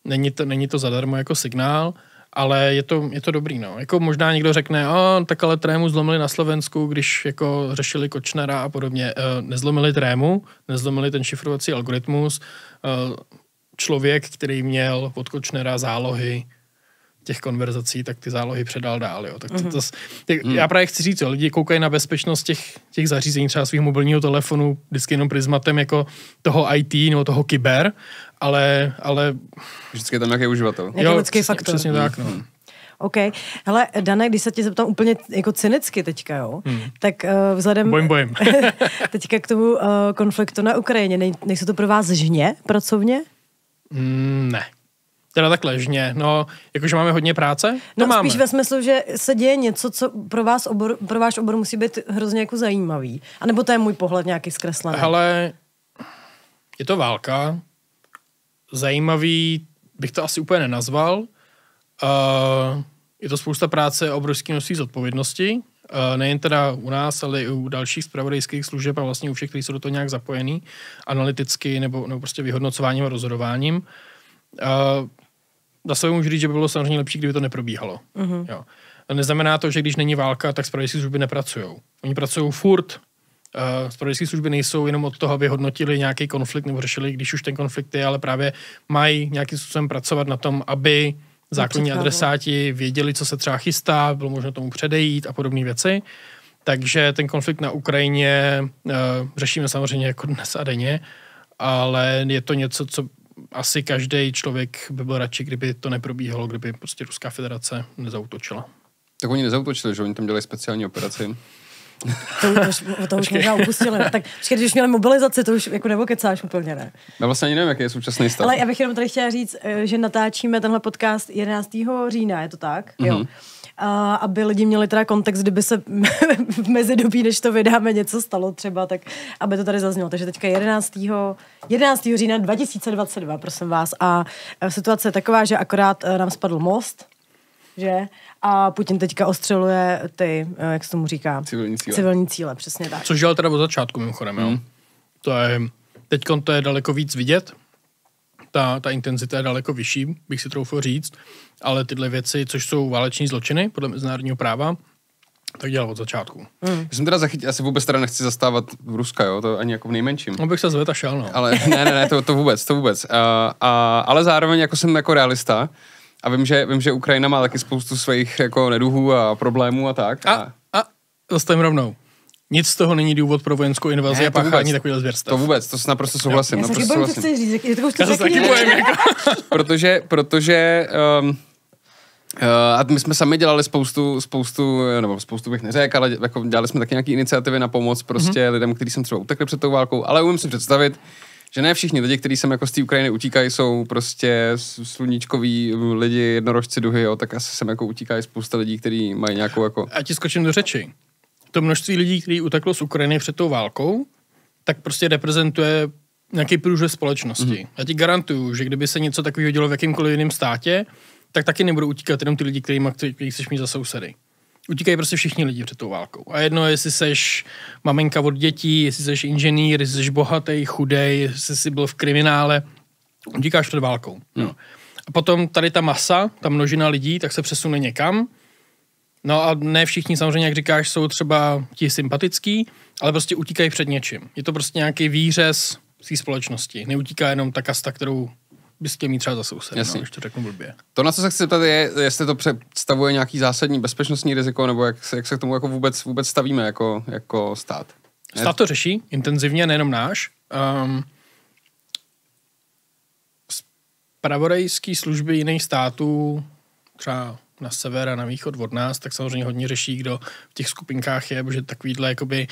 Není to, není to zadarmo jako signál, ale je to, je to dobrý, no. Jako možná někdo řekne, a tak ale trému zlomili na Slovensku, když jako řešili Kočnera a podobně. E, nezlomili trému, nezlomili ten šifrovací algoritmus. E, člověk, který měl od Kočnera zálohy těch konverzací, tak ty zálohy předal dál. Jo. Tak to, mhm. to, ty, mhm. Já právě chci říct, jo, lidi koukají na bezpečnost těch, těch zařízení, třeba svých mobilního telefonu, vždycky jenom prismatem jako toho IT nebo toho kyber, ale... ale... Vždycky je tam nějaký uživatel. Jo, lidský faktor. Přesně tak, no. Mhm. OK. Hele, Dana, když se tě zeptám úplně jako cynicky teďka, jo, hmm. tak uh, vzhledem... Bojím, bojím. teďka k tomu uh, konfliktu na Ukrajině, nejsou to pro vás žně pracovně? Mm, ne. Teda tak ležně. no, jakože máme hodně práce? To no máme. spíš ve smyslu, že se děje něco, co pro, vás obor, pro váš obor musí být hrozně jako zajímavý. A nebo to je můj pohled nějaký zkreslený? Ale je to válka. Zajímavý bych to asi úplně nenazval. Uh, je to spousta práce obrovský množství zodpovědnosti. Uh, nejen teda u nás, ale i u dalších zpravodajských služeb a vlastně u všech, kteří jsou do toho nějak zapojení analyticky nebo, nebo prostě vyhodnocováním a rozhodováním. Uh, sebe můžu říct, že by bylo samozřejmě lepší, kdyby to neprobíhalo. Uh-huh. Jo. Neznamená to, že když není válka, tak spravodajské služby nepracují. Oni pracují furt. Uh, služby nejsou jenom od toho, aby hodnotili nějaký konflikt nebo řešili, když už ten konflikt je, ale právě mají nějakým způsobem pracovat na tom, aby základní adresáti věděli, co se třeba chystá, bylo možno tomu předejít a podobné věci. Takže ten konflikt na Ukrajině uh, řešíme samozřejmě jako dnes a denně, ale je to něco, co asi každý člověk by byl radši, kdyby to neprobíhalo, kdyby prostě Ruská federace nezautočila. Tak oni nezautočili, že oni tam dělají speciální operaci. to, už, to už možná upustili. Tak počkej, když měli mobilizaci, to už jako nebo kecáš úplně, ne? Já no vlastně ani nevím, jaký je současný stav. Ale já bych jenom tady chtěla říct, eh, že natáčíme tenhle podcast 11. října, je to tak? Mm-hmm. Jo a aby lidi měli teda kontext, kdyby se v mezidobí, než to vydáme, něco stalo třeba, tak aby to tady zaznělo. Takže teďka 11. 11. října 2022, prosím vás. A e, situace je taková, že akorát e, nám spadl most, že? A Putin teďka ostřeluje ty, e, jak se tomu říká? Civilní cíle. Civilní cíle, přesně tak. Což dělal teda od začátku mimochodem, jo? Hmm. To je, teď to je daleko víc vidět, ta, ta intenzita je daleko vyšší, bych si troufal říct, ale tyhle věci, což jsou váleční zločiny podle mezinárodního práva, tak dělal od začátku. Mm. Já jsem teda zachytil, asi vůbec teda nechci zastávat v Ruska, jo, to ani jako v nejmenším. No bych se zvedl a šel, no. Ale ne, ne, ne, to, to vůbec, to vůbec. Uh, a, ale zároveň jako jsem jako realista a vím, že, vím, že Ukrajina má taky spoustu svých jako neduhů a problémů a tak. A, a, a zastavím rovnou. Nic z toho není důvod pro vojenskou invazi ne, a páchání takového zvěrstva. To vůbec, to s naprosto souhlasím. Já se naprosto co říct. to to taky bojím, jako. protože, protože um, Uh, a my jsme sami dělali spoustu, spoustu, nebo spoustu bych neřekl, ale jako dělali jsme taky nějaké iniciativy na pomoc prostě mm-hmm. lidem, kteří jsem třeba utekli před tou válkou, ale umím si představit, že ne všichni lidi, kteří sem jako z té Ukrajiny utíkají, jsou prostě sluníčkoví lidi, jednorožci, duhy, jo, tak asi sem jako utíkají spousta lidí, kteří mají nějakou jako... A ti skočím do řeči to množství lidí, kteří uteklo z Ukrajiny před tou válkou, tak prostě reprezentuje nějaký průžeh společnosti. Mm. Já ti garantuju, že kdyby se něco takového dělo v jakýmkoliv jiném státě, tak taky nebudou utíkat jenom ty lidi, kteří chceš mít za sousedy. Utíkají prostě všichni lidi před tou válkou. A jedno, jestli seš maminka od dětí, jestli seš inženýr, jestli seš bohatý, chudej, jestli jsi byl v kriminále, utíkáš před válkou. Mm. No. A potom tady ta masa, ta množina lidí, tak se přesune někam, No a ne všichni samozřejmě, jak říkáš, jsou třeba ti sympatický, ale prostě utíkají před něčím. Je to prostě nějaký výřez té společnosti. Neutíká jenom ta kasta, kterou bys tě mít třeba za soused, no, Jasně. No, to řeknu blbě. To, na co se chci zeptat, je, jestli to představuje nějaký zásadní bezpečnostní riziko, nebo jak se, jak se k tomu jako vůbec, vůbec stavíme jako, jako stát. Stát to řeší intenzivně, nejenom náš. Um, pravodajské služby jiných států, třeba na sever a na východ od nás, tak samozřejmě hodně řeší, kdo v těch skupinkách je, protože takovýhle jakoby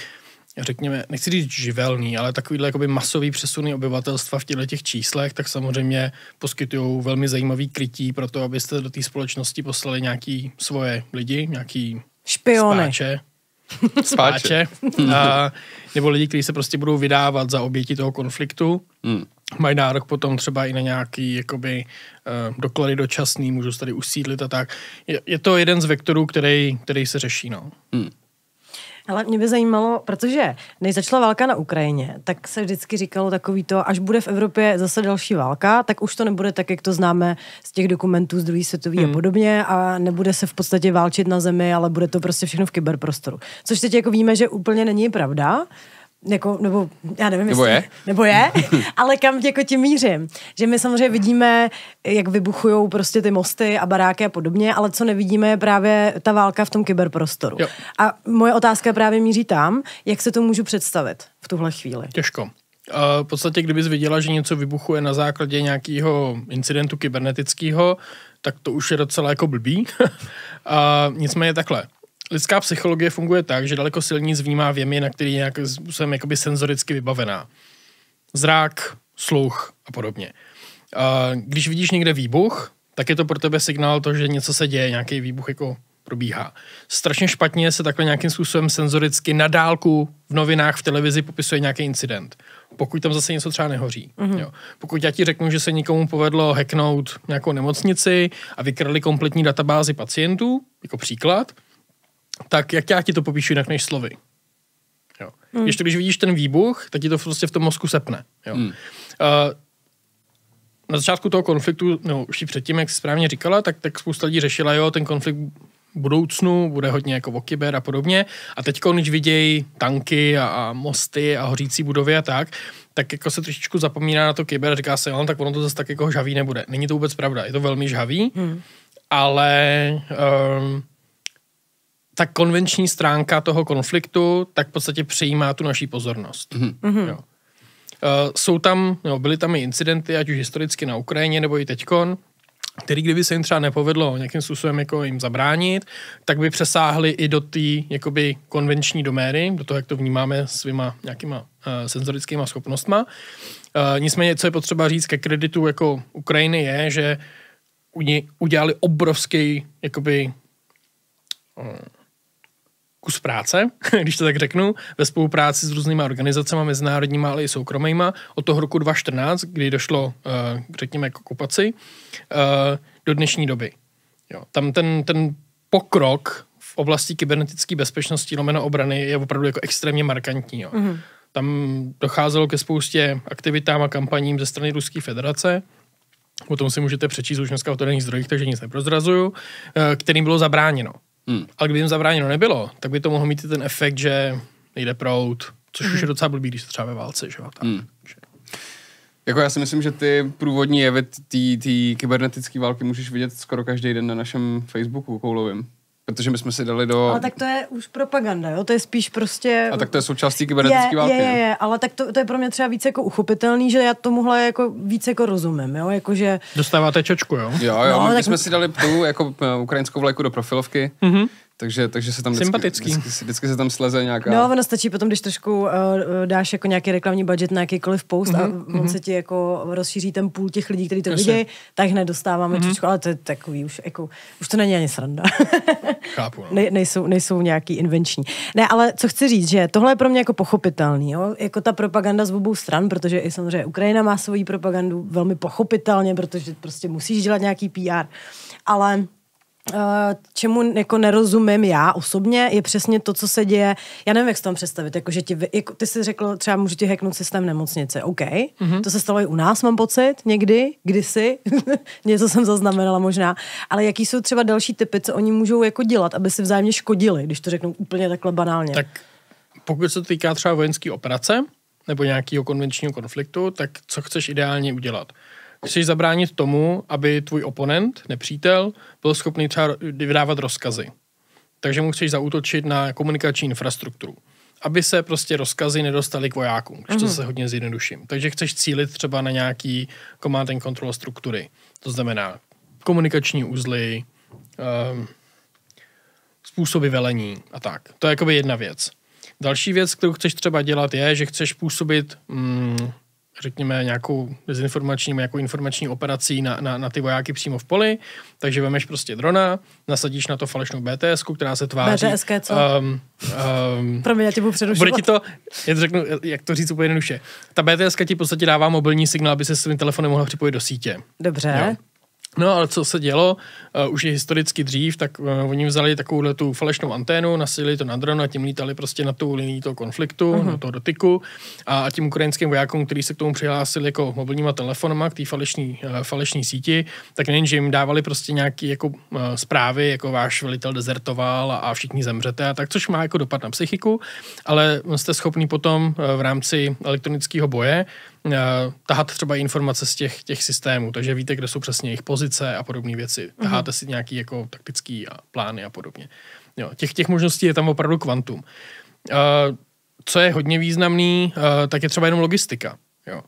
řekněme, nechci říct živelný, ale takovýhle jakoby masový přesuny obyvatelstva v těchto těch číslech, tak samozřejmě poskytují velmi zajímavý krytí pro to, abyste do té společnosti poslali nějaký svoje lidi, nějaký špiony. Spáče, spáče, a, nebo lidi, kteří se prostě budou vydávat za oběti toho konfliktu, hmm. mají nárok potom třeba i na nějaký jakoby, eh, doklady dočasný, můžu se tady usídlit a tak. Je, je to jeden z vektorů, který, který se řeší. No. Hmm. Ale mě by zajímalo, protože než začala válka na Ukrajině, tak se vždycky říkalo takový to, až bude v Evropě zase další válka, tak už to nebude tak, jak to známe z těch dokumentů z druhé světové hmm. a podobně a nebude se v podstatě válčit na zemi, ale bude to prostě všechno v kyberprostoru. Což teď jako víme, že úplně není pravda jako, nebo já nevím, nebo jestli, je. Nebo je, ale kam jako tím mířím. Že my samozřejmě vidíme, jak vybuchují prostě ty mosty a baráky a podobně, ale co nevidíme je právě ta válka v tom kyberprostoru. Jo. A moje otázka právě míří tam, jak se to můžu představit v tuhle chvíli. Těžko. V podstatě, kdybys viděla, že něco vybuchuje na základě nějakého incidentu kybernetického, tak to už je docela jako blbý. a nicméně takhle lidská psychologie funguje tak, že daleko silně vnímá věmy, na který nějak jsem jakoby senzoricky vybavená. Zrák, sluch a podobně. když vidíš někde výbuch, tak je to pro tebe signál to, že něco se děje, nějaký výbuch jako probíhá. Strašně špatně se takhle nějakým způsobem senzoricky na dálku v novinách, v televizi popisuje nějaký incident. Pokud tam zase něco třeba nehoří. Mm-hmm. Jo. Pokud já ti řeknu, že se někomu povedlo hacknout nějakou nemocnici a vykrali kompletní databázi pacientů, jako příklad, tak jak já ti to popíšu jinak než slovy? Jo. Mm. to, když vidíš ten výbuch, tak ti to prostě v tom mozku sepne. Jo. Mm. Uh, na začátku toho konfliktu, no už i předtím, jak jsi správně říkala, tak, tak spousta lidí řešila, jo, ten konflikt budoucnu bude hodně jako o kyber a podobně. A teď, když vidějí tanky a, a mosty a hořící budovy a tak, tak jako se trošičku zapomíná na to kyber a říká se, jo, no, tak ono to zase tak jako žhavý nebude. Není to vůbec pravda, je to velmi žhavý, hmm. ale um, ta konvenční stránka toho konfliktu, tak v podstatě přejímá tu naší pozornost. Mm-hmm. Jo. Eh, jsou tam, jo, byly tam i incidenty, ať už historicky na Ukrajině nebo i teďkon, který kdyby se jim třeba nepovedlo nějakým způsobem jako jim zabránit, tak by přesáhli i do té jakoby konvenční domény, do toho, jak to vnímáme svýma nějakýma uh, senzorickýma schopnostma. Uh, nicméně, co je potřeba říct ke kreditu jako Ukrajiny je, že oni udělali obrovský jakoby uh, kus práce, když to tak řeknu, ve spolupráci s různýma organizacemi, mezinárodníma, ale i soukromýma, od toho roku 2014, kdy došlo, eh, řekněme, k okupaci, eh, do dnešní doby. Jo, tam ten, ten pokrok v oblasti kybernetické bezpečnosti, lomeno obrany, je opravdu jako extrémně markantní. Jo. Mm-hmm. Tam docházelo ke spoustě aktivitám a kampaním ze strany Ruské federace, o tom si můžete přečíst už dneska v zdrojích, takže nic neprozrazuju, eh, kterým bylo zabráněno. Hmm. Ale kdyby jim zabráněno nebylo, tak by to mohlo mít ten efekt, že nejde prout, což hmm. už je docela blbý, když třeba ve válce, že jo. Tak, hmm. Jako já si myslím, že ty průvodní jevy, ty kybernetické války můžeš vidět skoro každý den na našem Facebooku koulovým protože my jsme si dali do... Ale tak to je už propaganda, jo? To je spíš prostě... A tak to je součástí kybernetické války. Je, je, je, ale tak to, to, je pro mě třeba víc jako uchopitelný, že já tomuhle jako víc jako rozumím, jo? Jako, že... Dostáváte čočku, jo? Jo, jo, no, my tak... jsme si dali tu jako eh, ukrajinskou vlajku do profilovky. Mm-hmm. Takže, takže se tam Sympatický. Vždycky, vždycky, vždycky, se tam sleze nějaká... No, ono stačí potom, když trošku uh, dáš jako nějaký reklamní budget na jakýkoliv post mm-hmm, a mhm, on mhm. se ti jako rozšíří ten půl těch lidí, kteří to vidějí, tak hned dostáváme mm-hmm. čučku, ale to je takový už, jako, už to není ani sranda. Chápu, no. ne, nejsou, nejsou nějaký invenční. Ne, ale co chci říct, že tohle je pro mě jako pochopitelný, jo? jako ta propaganda z obou stran, protože i samozřejmě Ukrajina má svoji propagandu velmi pochopitelně, protože prostě musíš dělat nějaký PR, ale Eh, čemu jako nerozumím já osobně, je přesně to, co se děje. Já nevím, jak si to představit. Jako, že ti, jako, ty jsi řekl, třeba můžu ti hacknout systém nemocnice. OK, mm-hmm. to se stalo i u nás, mám pocit, někdy, kdysi. Něco jsem zaznamenala možná. Ale jaký jsou třeba další typy, co oni můžou jako dělat, aby si vzájemně škodili, když to řeknu úplně takhle banálně? Tak pokud se týká třeba vojenské operace nebo nějakého konvenčního konfliktu, tak co chceš ideálně udělat? Chceš zabránit tomu, aby tvůj oponent, nepřítel, byl schopný třeba vydávat rozkazy. Takže mu chceš zautočit na komunikační infrastrukturu aby se prostě rozkazy nedostaly k vojákům, když to mhm. se hodně zjednoduším. Takže chceš cílit třeba na nějaký command and control struktury. To znamená komunikační uzly, um, způsoby velení a tak. To je jakoby jedna věc. Další věc, kterou chceš třeba dělat, je, že chceš působit mm, řekněme, nějakou dezinformační, nějakou informační operací na, na, na ty vojáky přímo v poli. Takže vemeš prostě drona, nasadíš na to falešnou BTS, která se tváří. BTS co? Um, um, Promiň, já ti budu přerušovat. Bude ti to, já to řeknu, jak to říct úplně jednoduše. Ta BTS ti v podstatě dává mobilní signál, aby se svým telefonem mohla připojit do sítě. Dobře. Jo. No ale co se dělo? uh, už je historicky dřív, tak uh, oni vzali takovouhle tu falešnou anténu, nasilili to na dron a tím lítali prostě na tu linii toho konfliktu, uh-huh. na toho dotyku a, a tím ukrajinským vojákům, který se k tomu přihlásili jako mobilníma telefonama k té falešní, uh, eh, falešní síti, tak nejen, že jim dávali prostě nějaké jako uh, zprávy, jako váš velitel dezertoval a, a všichni zemřete a tak, což má jako dopad na psychiku, ale jste schopni potom uh, v rámci elektronického boje tahat třeba informace z těch, těch systémů, takže víte, kde jsou přesně jejich pozice a podobné věci. Tahat děláte si nějaký jako taktický plány a podobně. Jo, těch, těch možností je tam opravdu kvantum. Uh, co je hodně významný, uh, tak je třeba jenom logistika. Jo.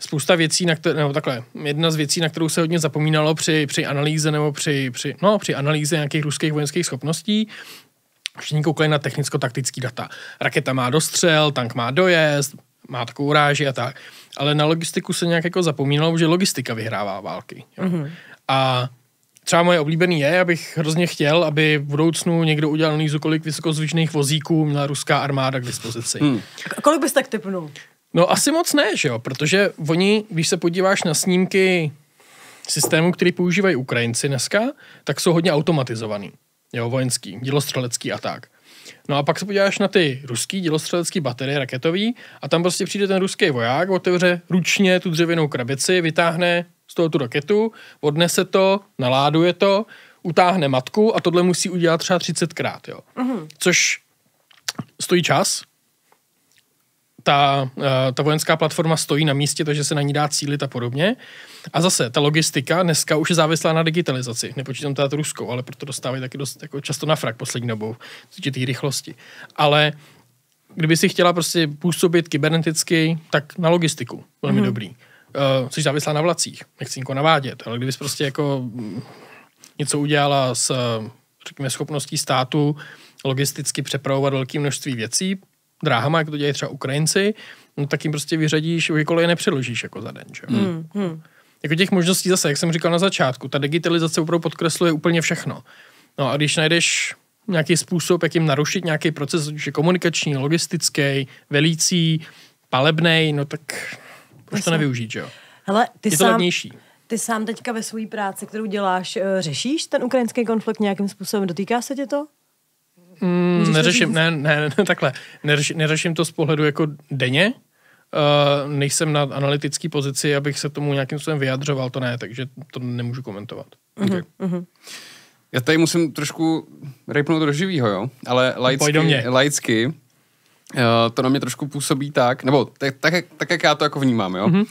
Spousta věcí, na které, nebo takhle, jedna z věcí, na kterou se hodně zapomínalo při, při analýze nebo při, při, no, při analýze nějakých ruských vojenských schopností, všichni koukali na technicko-taktický data. Raketa má dostřel, tank má dojezd, má takovou ráži a tak. Ale na logistiku se nějak jako zapomínalo, že logistika vyhrává války. Jo. Mm-hmm. A třeba moje oblíbený je, abych hrozně chtěl, aby v budoucnu někdo udělal analýzu, kolik vysokozvučných vozíků měla ruská armáda k dispozici. Hmm. A kolik bys tak typnul? No asi moc ne, že jo, protože oni, když se podíváš na snímky systému, který používají Ukrajinci dneska, tak jsou hodně automatizovaný. Jo, vojenský, dělostřelecký a tak. No a pak se podíváš na ty ruský dělostřelecký baterie raketový a tam prostě přijde ten ruský voják, otevře ručně tu dřevěnou krabici, vytáhne toho tu raketu, odnese to, naláduje to, utáhne matku a tohle musí udělat třeba 30krát, jo. Mm-hmm. Což stojí čas, ta, eh, ta vojenská platforma stojí na místě, takže se na ní dá cílit a podobně. A zase, ta logistika dneska už je závislá na digitalizaci. Nepočítám teda ruskou, ale proto dostávají taky dost jako často na frak poslední dobou, co té rychlosti. Ale kdyby si chtěla prostě působit kyberneticky, tak na logistiku. Velmi hmm. dobrý uh, jsi závislá na vlacích, nechci nikoho navádět, ale kdybys prostě jako mm, něco udělala s, eh, řekněme, schopností státu logisticky přepravovat velké množství věcí, dráhama, jak to dělají třeba Ukrajinci, no tak jim prostě vyřadíš, vykolo je nepřeložíš jako za den, že? Hmm, hmm. Jako těch možností zase, jak jsem říkal na začátku, ta digitalizace opravdu podkresluje úplně všechno. No a když najdeš nějaký způsob, jak jim narušit nějaký proces, že komunikační, logistický, velící, palebný, no tak proč to nevyužít, že jo? Hele, ty je to sám... levnější. Ty sám teďka ve své práci, kterou děláš, eh, řešíš ten ukrajinský konflikt nějakým způsobem? Dotýká se tě to? Mm, neřeším, to ne, ne, ne, takhle. Neřeš, neřeším to z pohledu jako denně. Uh, nejsem na analytické pozici, abych se tomu nějakým způsobem vyjadřoval, to ne, takže to nemůžu komentovat. Okay. Mhm, uh-huh. Mhm. Já tady musím trošku rejpnout do živýho, jo? Ale laicky, laicky Eh, to na mě trošku působí tak, nebo tak, tak, tak jak já to jako vnímám, jo. Mm-hmm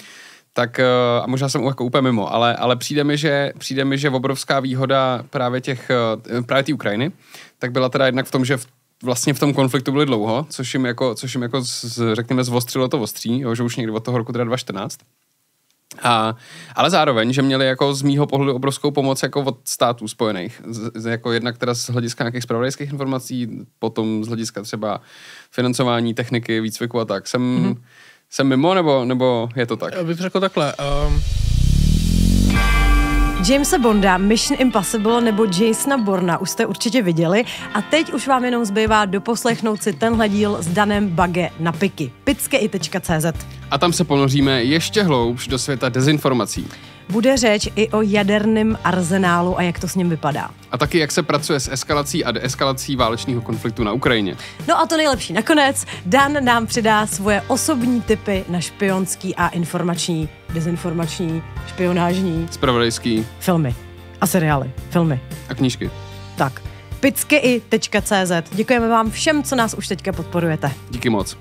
tak eh, a možná jsem jako úplně mimo, ale, ale přijde, mi, že, přijde mi, že obrovská výhoda právě těch, eh, právě té Ukrajiny, tak byla teda jednak v tom, že v, vlastně v tom konfliktu byli dlouho, což jim jako, což jim jako z, řekněme zvostřilo to ostří, jo, že už někdy od toho roku teda 2014. A, ale zároveň, že měli jako z mýho pohledu obrovskou pomoc jako od států spojených. Z, jako jedna, která z hlediska nějakých spravodajských informací, potom z hlediska třeba financování, techniky, výcviku a tak. Jsem, mm-hmm. jsem mimo, nebo, nebo je to tak? Já bych řekl takhle. Um Jamesa Bonda, Mission Impossible nebo Jasona Borna už jste určitě viděli a teď už vám jenom zbývá doposlechnout si tenhle díl s Danem Bage na piky. pickei.cz A tam se ponoříme ještě hloubš do světa dezinformací bude řeč i o jaderném arzenálu a jak to s ním vypadá. A taky jak se pracuje s eskalací a deeskalací válečního konfliktu na Ukrajině. No a to nejlepší nakonec. Dan nám přidá svoje osobní typy na špionský a informační, dezinformační, špionážní, spravodajský filmy a seriály, filmy a knížky. Tak, pickyi.cz. Děkujeme vám všem, co nás už teďka podporujete. Díky moc.